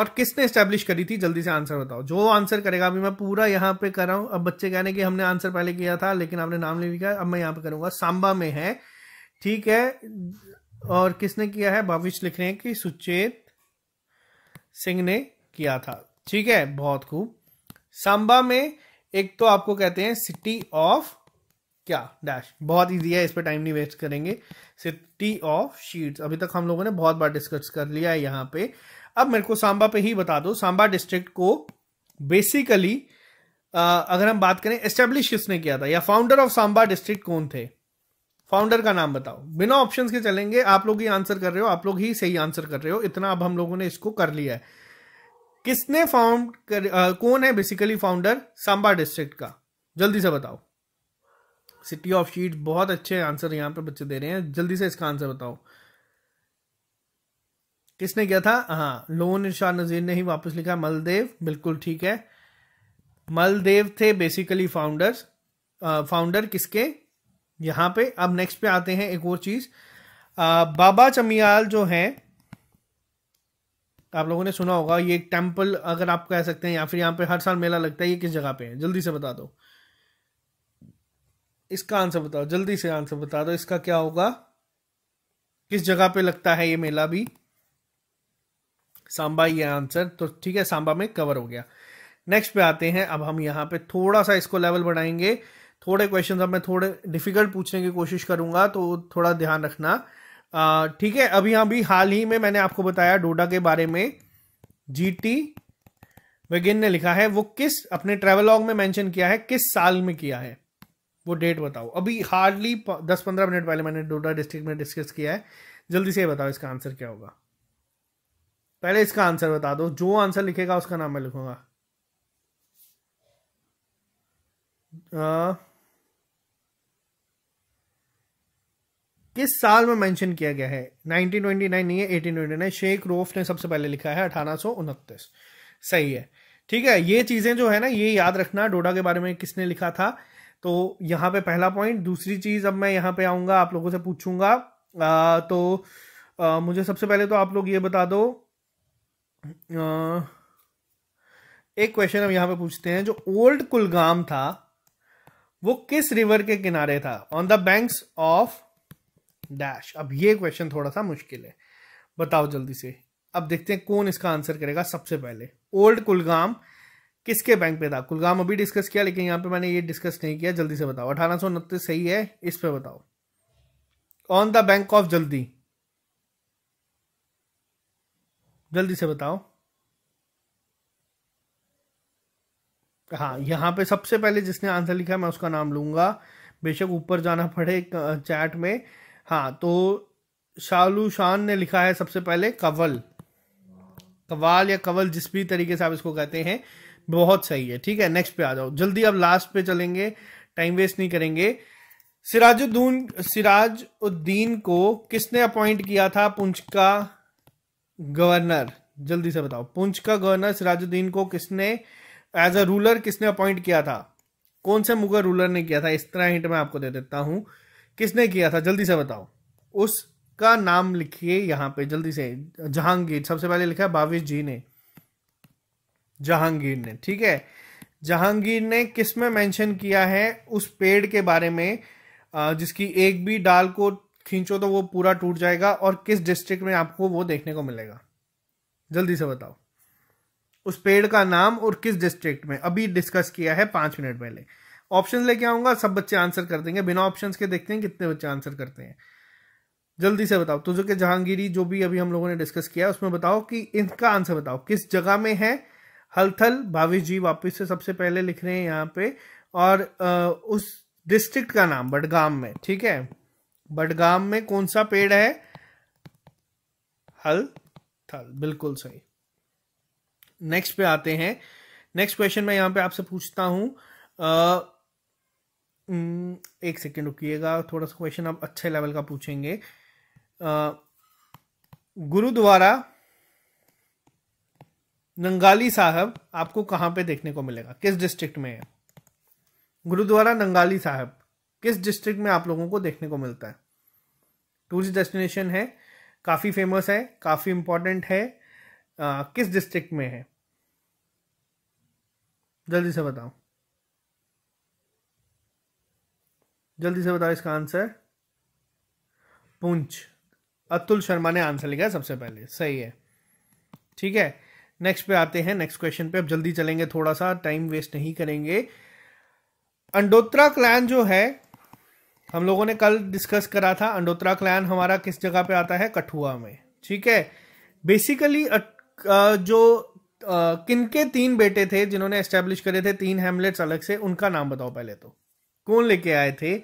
A: और किसने स्टैब्लिश करी थी जल्दी से आंसर बताओ जो आंसर करेगा अभी मैं पूरा यहाँ पे कर रहा हूँ अब बच्चे कहने कि हमने आंसर पहले किया था लेकिन आपने नाम नहीं लिखा अब मैं यहाँ पे करूंगा सांबा में है ठीक है और किसने किया है भविष्य लिख रहे हैं कि सुचेत सिंह ने किया था ठीक है बहुत खूब सांबा में एक तो आपको कहते हैं सिटी ऑफ क्या डैश बहुत इजी है इस पर टाइम नहीं वेस्ट करेंगे सिटी ऑफ शीट्स अभी तक हम लोगों ने बहुत बार डिस्कस कर लिया है यहाँ पे अब मेरे को सांबा पे ही बता दो सांबा डिस्ट्रिक्ट को बेसिकली अगर हम बात करें एस्टेब्लिश किसने किया था या फाउंडर ऑफ सांबा डिस्ट्रिक्ट कौन थे फाउंडर का नाम बताओ बिना ऑप्शंस के चलेंगे आप लोग ही आंसर कर रहे हो आप लोग ही सही आंसर कर रहे हो इतना अब हम लोगों ने इसको कर लिया है किसने फाउंड कर आ, कौन है बेसिकली फाउंडर सांबा डिस्ट्रिक्ट का जल्दी से बताओ सिटी ऑफ शीट बहुत अच्छे आंसर यहाँ पर बच्चे दे रहे हैं जल्दी से इसका आंसर बताओ किसने किया था हाँ लोन शाह नज़ीर ने ही वापस लिखा मलदेव बिल्कुल ठीक है मलदेव थे बेसिकली फाउंडर्स फाउंडर किसके यहां पे अब नेक्स्ट पे आते हैं एक और चीज़ बाबा चमियाल जो है आप लोगों ने सुना होगा ये एक टेम्पल अगर आप कह सकते हैं या फिर यहां पे हर साल मेला लगता है ये किस जगह पे है जल्दी से बता दो इसका आंसर बताओ जल्दी से आंसर बता दो इसका क्या होगा किस जगह पे लगता है ये मेला भी सांबा ये आंसर तो ठीक है सांबा में कवर हो गया नेक्स्ट पे आते हैं अब हम यहाँ पे थोड़ा सा इसको लेवल बढ़ाएंगे थोड़े क्वेश्चन अब मैं थोड़े डिफिकल्ट पूछने की कोशिश करूंगा तो थोड़ा ध्यान रखना ठीक है अभी अभी हाल ही में मैंने आपको बताया डोडा के बारे में जी टी वेगिन ने लिखा है वो किस अपने ट्रेवलॉग में मेंशन किया है किस साल में किया है वो डेट बताओ अभी हार्डली दस पंद्रह मिनट पहले मैंने डोडा डिस्ट्रिक्ट में डिस्कस किया है जल्दी से बताओ इसका आंसर क्या होगा पहले इसका आंसर बता दो जो आंसर लिखेगा उसका नाम मैं लिखूंगा आ, किस साल में मेंशन किया गया है 1929 नहीं है 1829 शेख रोफ ने सबसे पहले लिखा है अठारह सही है ठीक है ये चीजें जो है ना ये याद रखना डोडा के बारे में किसने लिखा था तो यहाँ पे पहला पॉइंट दूसरी चीज अब मैं यहाँ पे आऊंगा आप लोगों से पूछूंगा आ, तो आ, मुझे सबसे पहले तो आप लोग ये बता दो एक क्वेश्चन हम यहां पे पूछते हैं जो ओल्ड कुलगाम था वो किस रिवर के किनारे था on the banks of dash अब ये क्वेश्चन थोड़ा सा मुश्किल है बताओ जल्दी से अब देखते हैं कौन इसका आंसर करेगा सबसे पहले ओल्ड कुलगाम किसके बैंक पे था कुलगाम अभी डिस्कस किया लेकिन यहां पे मैंने ये डिस्कस नहीं किया जल्दी से बताओ अठारह सही है इस पे बताओ ऑन द बैंक ऑफ जल्दी जल्दी से बताओ हाँ यहाँ पे सबसे पहले जिसने आंसर लिखा मैं उसका नाम लूंगा बेशक ऊपर जाना पड़े चैट में हाँ तो शालू शान ने लिखा है सबसे पहले कवल कवाल या कवल जिस भी तरीके से आप इसको कहते हैं बहुत सही है ठीक है नेक्स्ट पे आ जाओ जल्दी अब लास्ट पे चलेंगे टाइम वेस्ट नहीं करेंगे सिराजुद्दीन सिराज उद्दीन को किसने अपॉइंट किया था पुंछ का गवर्नर जल्दी से बताओ पुंछ का गवर्नर सिराजुद्दीन को किसने एज अ रूलर किसने अपॉइंट किया था कौन से मुगल रूलर ने किया था इस तरह हिंट मैं आपको दे देता हूं किसने किया था जल्दी से बताओ उसका नाम लिखिए यहां पे जल्दी से जहांगीर सबसे पहले लिखा है बाविश जी ने जहांगीर ने ठीक है जहांगीर ने किस में मेंशन किया है उस पेड़ के बारे में जिसकी एक भी डाल को खींचो तो वो पूरा टूट जाएगा और किस डिस्ट्रिक्ट में आपको वो देखने को मिलेगा जल्दी से बताओ उस पेड़ का नाम और किस डिस्ट्रिक्ट में अभी डिस्कस किया है पांच मिनट पहले ऑप्शन लेके आऊंगा सब बच्चे आंसर कर देंगे बिना ऑप्शन के देखते हैं कितने बच्चे आंसर करते हैं जल्दी से बताओ तुझे के जहांगीरी जो भी अभी हम लोगों ने डिस्कस किया उसमें बताओ कि इनका आंसर बताओ किस जगह में है हलथल भावेश जी वापिस से सबसे पहले लिख रहे हैं यहाँ पे और उस डिस्ट्रिक्ट का नाम बडगाम में ठीक है बडगाम में कौन सा पेड़ है हल थल बिल्कुल सही नेक्स्ट पे आते हैं नेक्स्ट क्वेश्चन मैं यहां पे आपसे पूछता आ, हम्म, एक सेकेंड रुकिएगा थोड़ा सा क्वेश्चन आप अच्छे लेवल का पूछेंगे गुरुद्वारा नंगाली साहब आपको कहां पे देखने को मिलेगा किस डिस्ट्रिक्ट में है गुरुद्वारा नंगाली साहब किस डिस्ट्रिक्ट में आप लोगों को देखने को मिलता है टूरिस्ट डेस्टिनेशन है काफ़ी फेमस है काफ़ी इम्पोर्टेंट है आ, किस डिस्ट्रिक्ट में है जल्दी से बताओ जल्दी से बताओ इसका आंसर पुंछ अतुल शर्मा ने आंसर लिखा सबसे पहले सही है ठीक है नेक्स्ट पे आते हैं नेक्स्ट क्वेश्चन पे अब जल्दी चलेंगे थोड़ा सा टाइम वेस्ट नहीं करेंगे अंडोत्रा क्लैन जो है हम लोगों ने कल डिस्कस करा था अंडोत्रा क्लैन हमारा किस जगह पे आता है कठुआ में ठीक है बेसिकली जो किनके तीन बेटे थे जिन्होंने एस्टेब्लिश करे थे तीन हेमलेट्स अलग से उनका नाम बताओ पहले तो कौन लेके आए थे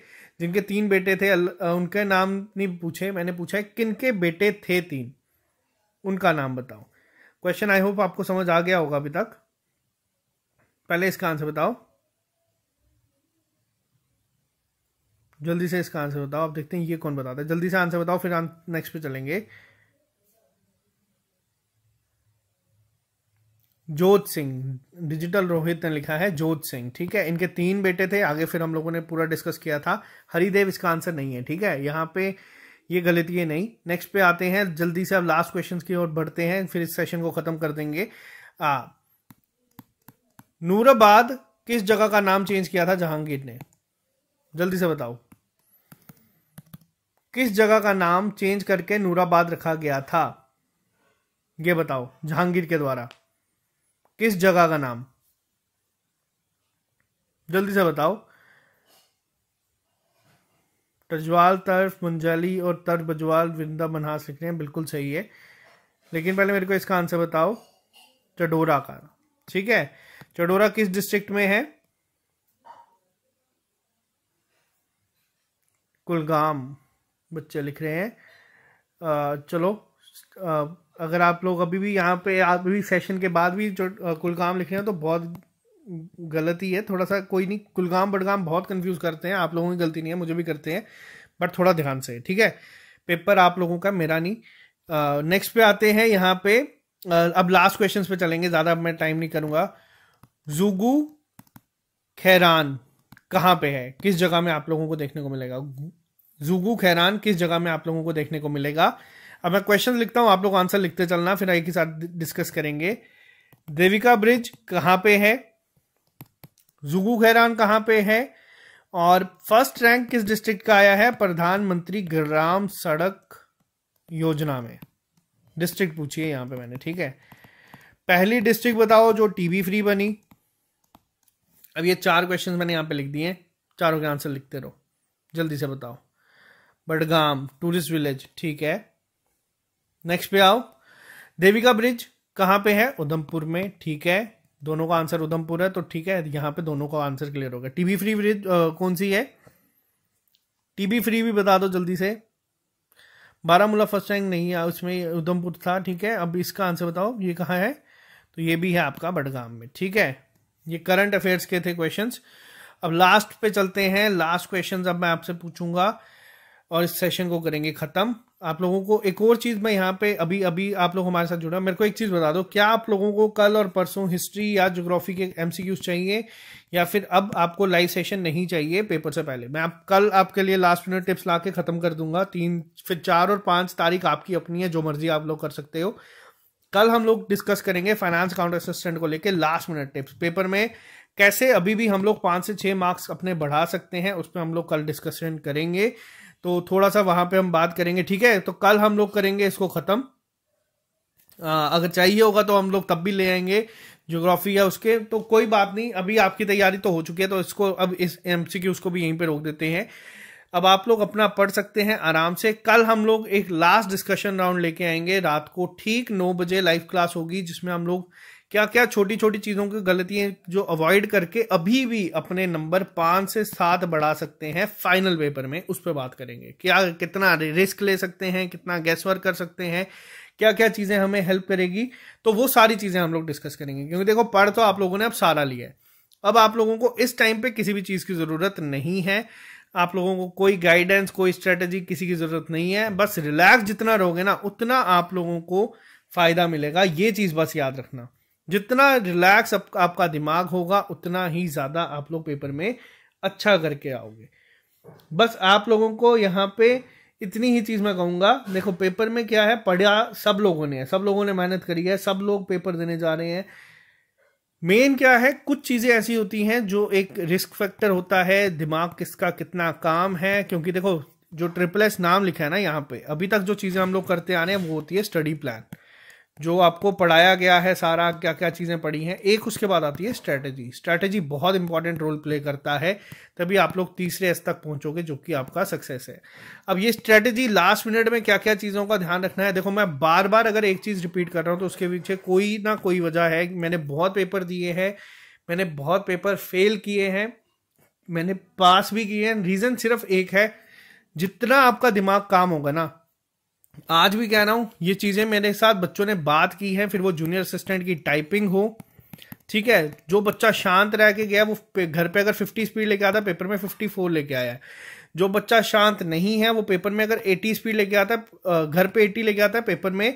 A: जिनके तीन बेटे थे उनके नाम नहीं पूछे मैंने पूछा है किनके बेटे थे तीन उनका नाम बताओ क्वेश्चन आई होप आपको समझ आ गया होगा अभी तक पहले इसका आंसर बताओ जल्दी से इसका आंसर बताओ आप देखते हैं ये कौन बताता है जल्दी से आंसर बताओ फिर नेक्स्ट पे चलेंगे जोत सिंह डिजिटल रोहित ने लिखा है जोत सिंह ठीक है इनके तीन बेटे थे आगे फिर हम लोगों ने पूरा डिस्कस किया था हरिदेव इसका आंसर नहीं है ठीक है यहाँ पे ये गलती है नहीं नेक्स्ट पे आते हैं जल्दी से अब लास्ट क्वेश्चन की ओर बढ़ते हैं फिर इस सेशन को खत्म कर देंगे आ, नूराबाद किस जगह का नाम चेंज किया था जहांगीर ने जल्दी से बताओ किस जगह का नाम चेंज करके नूराबाद रखा गया था ये बताओ जहांगीर के द्वारा किस जगह का नाम जल्दी से बताओ तजवाल तर्फ मुंजाली और तर्फ बजवाल वृंदा मनहास लिख रहे हैं बिल्कुल सही है लेकिन पहले मेरे को इसका आंसर बताओ चडोरा का ठीक है चडोरा किस डिस्ट्रिक्ट में है कुलगाम बच्चे लिख रहे हैं आ, चलो आ, अगर आप लोग अभी भी यहाँ पे आप भी सेशन के बाद भी जो कुलगाम लिख रहे हैं तो बहुत गलती है थोड़ा सा कोई नहीं कुलगाम बडगाम बहुत कंफ्यूज करते हैं आप लोगों की गलती नहीं है मुझे भी करते हैं बट थोड़ा ध्यान से ठीक है पेपर आप लोगों का मेरा नहीं नेक्स्ट पे आते हैं यहाँ पे अब लास्ट क्वेश्चन पे चलेंगे ज़्यादा मैं टाइम नहीं करूँगा जुगू खैरान कहाँ पे है किस जगह में आप लोगों को देखने को मिलेगा जुगू खैरान किस जगह में आप लोगों को देखने को मिलेगा अब मैं क्वेश्चन लिखता हूँ आप लोग आंसर लिखते चलना फिर एक ही साथ डिस्कस करेंगे देविका ब्रिज कहाँ पे है जुगू खैरान कहाँ पे है और फर्स्ट रैंक किस डिस्ट्रिक्ट का आया है प्रधानमंत्री ग्राम सड़क योजना में डिस्ट्रिक्ट पूछिए यहाँ पे मैंने ठीक है पहली डिस्ट्रिक्ट बताओ जो टीबी फ्री बनी अब ये चार क्वेश्चंस मैंने यहाँ पे लिख दिए चारों के आंसर लिखते रहो जल्दी से बताओ बडगाम टूरिस्ट विलेज ठीक है नेक्स्ट पे आओ देविका ब्रिज कहाँ पे है उधमपुर में ठीक है दोनों का आंसर उधमपुर है तो ठीक है यहाँ पे दोनों का आंसर क्लियर होगा टीबी फ्री ब्रिज कौन सी है टीबी फ्री भी बता दो जल्दी से बारामूला फर्स्ट रैंक नहीं है उसमें उधमपुर था ठीक है अब इसका आंसर बताओ ये कहाँ है तो ये भी है आपका बडगाम में ठीक है ये करंट अफेयर्स के थे क्वेश्चंस अब लास्ट पे चलते हैं लास्ट क्वेश्चंस अब मैं आपसे पूछूंगा और इस सेशन को करेंगे ख़त्म आप लोगों को एक और चीज़ मैं यहाँ पे अभी अभी आप लोग हमारे साथ जुड़ा मेरे को एक चीज़ बता दो क्या आप लोगों को कल और परसों हिस्ट्री या जोग्राफी के एम चाहिए या फिर अब आपको लाइव सेशन नहीं चाहिए पेपर से पहले मैं आप कल आपके लिए लास्ट मिनट टिप्स ला के ख़त्म कर दूंगा तीन फिर चार और पांच तारीख आपकी अपनी है जो मर्जी आप लोग कर सकते हो कल हम लोग डिस्कस करेंगे फाइनेंस काउंटर असिस्टेंट को लेकर लास्ट मिनट टिप्स पेपर में कैसे अभी भी हम लोग पांच से छह मार्क्स अपने बढ़ा सकते हैं उस पर हम लोग कल डिस्कशन करेंगे तो थोड़ा सा वहां पे हम बात करेंगे ठीक है तो कल हम लोग करेंगे इसको ख़त्म अगर चाहिए होगा तो हम लोग तब भी ले आएंगे ज्योग्राफी या उसके तो कोई बात नहीं अभी आपकी तैयारी तो हो चुकी है तो इसको अब इस एम उसको भी यहीं पर रोक देते हैं अब आप लोग अपना पढ़ सकते हैं आराम से कल हम लोग एक लास्ट डिस्कशन राउंड लेके आएंगे रात को ठीक नौ बजे लाइव क्लास होगी जिसमें हम लोग क्या क्या छोटी छोटी चीज़ों की गलतियां जो अवॉइड करके अभी भी अपने नंबर पाँच से सात बढ़ा सकते हैं फाइनल पेपर में उस पर बात करेंगे क्या कितना रिस्क ले सकते हैं कितना गैस वर्क कर सकते हैं क्या क्या चीज़ें हमें हेल्प करेगी तो वो सारी चीज़ें हम लोग डिस्कस करेंगे क्योंकि देखो पढ़ तो आप लोगों ने अब सारा लिया है अब आप लोगों को इस टाइम पे किसी भी चीज़ की ज़रूरत नहीं है आप लोगों को कोई गाइडेंस कोई स्ट्रेटेजी किसी की ज़रूरत नहीं है बस रिलैक्स जितना रहोगे ना उतना आप लोगों को फ़ायदा मिलेगा ये चीज़ बस याद रखना जितना रिलैक्स आप, आपका दिमाग होगा उतना ही ज़्यादा आप लोग पेपर में अच्छा करके आओगे बस आप लोगों को यहाँ पे इतनी ही चीज़ मैं कहूँगा देखो पेपर में क्या है पढ़ा सब लोगों ने सब लोगों ने मेहनत करी है सब लोग पेपर देने जा रहे हैं मेन क्या है कुछ चीज़ें ऐसी होती हैं जो एक रिस्क फैक्टर होता है दिमाग किसका कितना काम है क्योंकि देखो जो ट्रिपल एस नाम लिखा है ना यहाँ पे अभी तक जो चीज़ें हम लोग करते आ रहे हैं वो होती है स्टडी प्लान जो आपको पढ़ाया गया है सारा क्या क्या चीज़ें पढ़ी हैं एक उसके बाद आती है स्ट्रैटेजी स्ट्रैटेजी बहुत इंपॉर्टेंट रोल प्ले करता है तभी आप लोग तीसरे एस तक पहुंचोगे जो कि आपका सक्सेस है अब ये स्ट्रैटेजी लास्ट मिनट में क्या क्या चीज़ों का ध्यान रखना है देखो मैं बार बार अगर एक चीज़ रिपीट कर रहा हूँ तो उसके पीछे कोई ना कोई वजह है मैंने बहुत पेपर दिए हैं मैंने बहुत पेपर फेल किए हैं मैंने पास भी किए हैं रीज़न सिर्फ एक है जितना आपका दिमाग काम होगा ना आज भी कह रहा हूं ये चीज़ें मेरे साथ बच्चों ने बात की है फिर वो जूनियर असिस्टेंट की टाइपिंग हो ठीक है जो बच्चा शांत रह के गया वो घर पे अगर 50 स्पीड लेके आता है पेपर में 54 लेके आया है जो बच्चा शांत नहीं है वो पेपर में अगर 80 स्पीड लेके आता है घर पे 80 लेके आता है पेपर में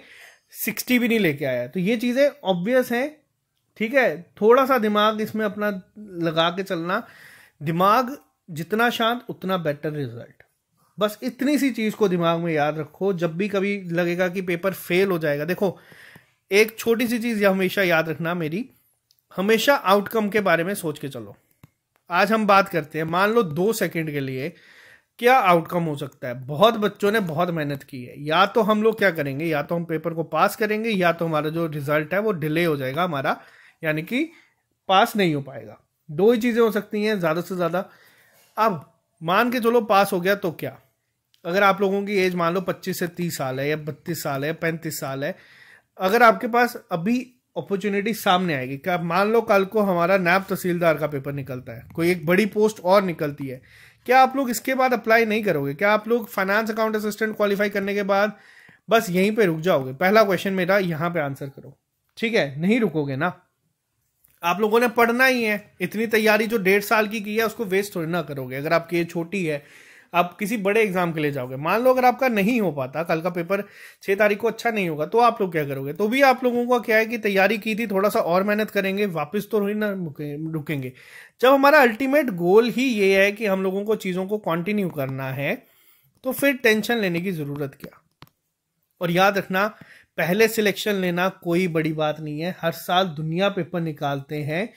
A: 60 भी नहीं लेके आया तो ये चीज़ें ऑब्वियस हैं ठीक है थोड़ा सा दिमाग इसमें अपना लगा के चलना दिमाग जितना शांत उतना बेटर रिजल्ट बस इतनी सी चीज़ को दिमाग में याद रखो जब भी कभी लगेगा कि पेपर फेल हो जाएगा देखो एक छोटी सी चीज़ यह हमेशा याद रखना मेरी हमेशा आउटकम के बारे में सोच के चलो आज हम बात करते हैं मान लो दो सेकंड के लिए क्या आउटकम हो सकता है बहुत बच्चों ने बहुत मेहनत की है या तो हम लोग क्या करेंगे या तो हम पेपर को पास करेंगे या तो हमारा जो रिजल्ट है वो डिले हो जाएगा हमारा यानी कि पास नहीं हो पाएगा दो ही चीज़ें हो सकती हैं ज़्यादा से ज़्यादा अब मान के चलो पास हो गया तो क्या अगर आप लोगों की एज मान लो पच्चीस से तीस साल है या बत्तीस साल है पैंतीस साल है अगर आपके पास अभी अपॉर्चुनिटी सामने आएगी क्या आप मान लो कल को हमारा नैब तहसीलदार का पेपर निकलता है कोई एक बड़ी पोस्ट और निकलती है क्या आप लोग इसके बाद अप्लाई नहीं करोगे क्या आप लोग फाइनेंस अकाउंट असिस्टेंट क्वालिफाई करने के बाद बस यहीं पे रुक जाओगे पहला क्वेश्चन मेरा यहाँ पे आंसर करो ठीक है नहीं रुकोगे ना आप लोगों ने पढ़ना ही है इतनी तैयारी जो डेढ़ साल की की है उसको वेस्ट थोड़ी ना करोगे अगर आपकी एज छोटी है आप किसी बड़े एग्जाम के लिए जाओगे मान लो अगर आपका नहीं हो पाता कल का पेपर छः तारीख को अच्छा नहीं होगा तो आप लोग क्या करोगे तो भी आप लोगों का क्या है कि तैयारी की थी थोड़ा सा और मेहनत करेंगे वापस तो नहीं ना रुकेंगे जब हमारा अल्टीमेट गोल ही ये है कि हम लोगों को चीज़ों को कॉन्टिन्यू करना है तो फिर टेंशन लेने की ज़रूरत क्या और याद रखना पहले सिलेक्शन लेना कोई बड़ी बात नहीं है हर साल दुनिया पेपर निकालते हैं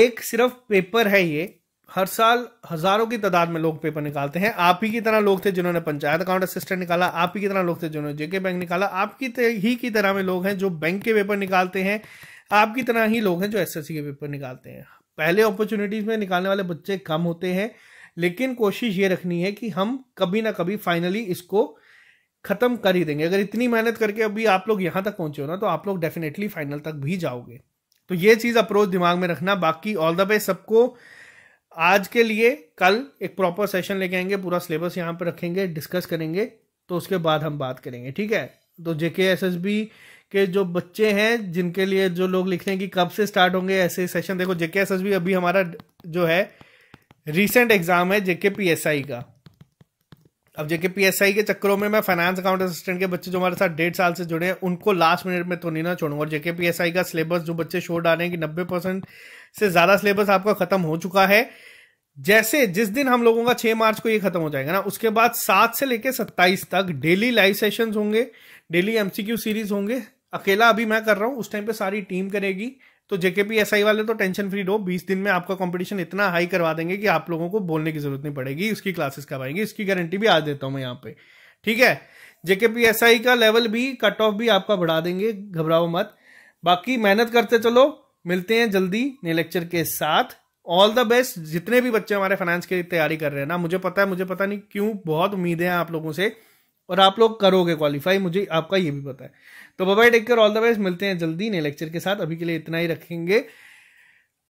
A: एक सिर्फ पेपर है ये हर साल हजारों की तादाद में लोग पेपर निकालते हैं आप ही की तरह लोग थे जिन्होंने पंचायत अकाउंट असिस्टेंट निकाला आप ही की तरह लोग थे जिन्होंने जेके बैंक निकाला आपकी ही की तरह में लोग हैं जो बैंक के पेपर निकालते हैं आपकी तरह ही लोग हैं जो एस के पेपर निकालते हैं पहले अपॉर्चुनिटीज में निकालने वाले बच्चे कम होते हैं लेकिन कोशिश ये रखनी है कि हम कभी ना कभी फाइनली इसको खत्म कर ही देंगे अगर इतनी मेहनत करके अभी आप लोग यहां तक पहुंचे हो ना तो आप लोग डेफिनेटली फाइनल तक भी जाओगे तो ये चीज़ अप्रोच दिमाग में रखना बाकी ऑल द बेस्ट सबको आज के लिए कल एक प्रॉपर सेशन लेके आएंगे पूरा सिलेबस यहाँ पर रखेंगे डिस्कस करेंगे तो उसके बाद हम बात करेंगे ठीक है तो जेके एस एस बी के जो बच्चे हैं जिनके लिए जो लोग लिख रहे हैं कि कब से स्टार्ट होंगे ऐसे सेशन देखो जेके एस एस बी अभी हमारा जो है रिसेंट एग्जाम है जेके पी एस आई का अब जेके पीएसआई के चक्करों में मैं फाइनेंस अकाउंट असिस्टेंट के बच्चे जो हमारे साथ डेढ़ साल से जुड़े हैं उनको लास्ट मिनट में तो नहीं ना छोड़ूंगा और जेके पीएसआई का सिलेबस जो बच्चे छोड़ डाले कि नब्बे परसेंट से ज़्यादा सिलेबस आपका ख़त्म हो चुका है जैसे जिस दिन हम लोगों का छह मार्च को ये खत्म हो जाएगा ना उसके बाद सात से लेकर सत्ताईस तक डेली लाइव सेशन होंगे डेली एमसीक्यू सीरीज होंगे अकेला अभी मैं कर रहा हूँ उस टाइम पे सारी टीम करेगी तो जेकेपी एस वाले तो टेंशन फ्री रहो बीस दिन में आपका कॉम्पिटिशन इतना हाई करवा देंगे कि आप लोगों को बोलने की जरूरत नहीं पड़ेगी उसकी क्लासेस करवाएंगे इसकी गारंटी भी आज देता हूँ मैं यहाँ पे ठीक है जेकेपी एस का लेवल भी कट ऑफ भी आपका बढ़ा देंगे घबराओ मत बाकी मेहनत करते चलो मिलते हैं जल्दी नए लेक्चर के साथ ऑल द बेस्ट जितने भी बच्चे हमारे फाइनेंस की तैयारी कर रहे हैं ना मुझे पता है मुझे पता नहीं क्यों बहुत उम्मीदें हैं आप लोगों से और आप लोग करोगे क्वालिफाई मुझे आपका ये भी पता है तो बाबा take care all the best मिलते हैं जल्दी नए लेक्चर के साथ अभी के लिए इतना ही रखेंगे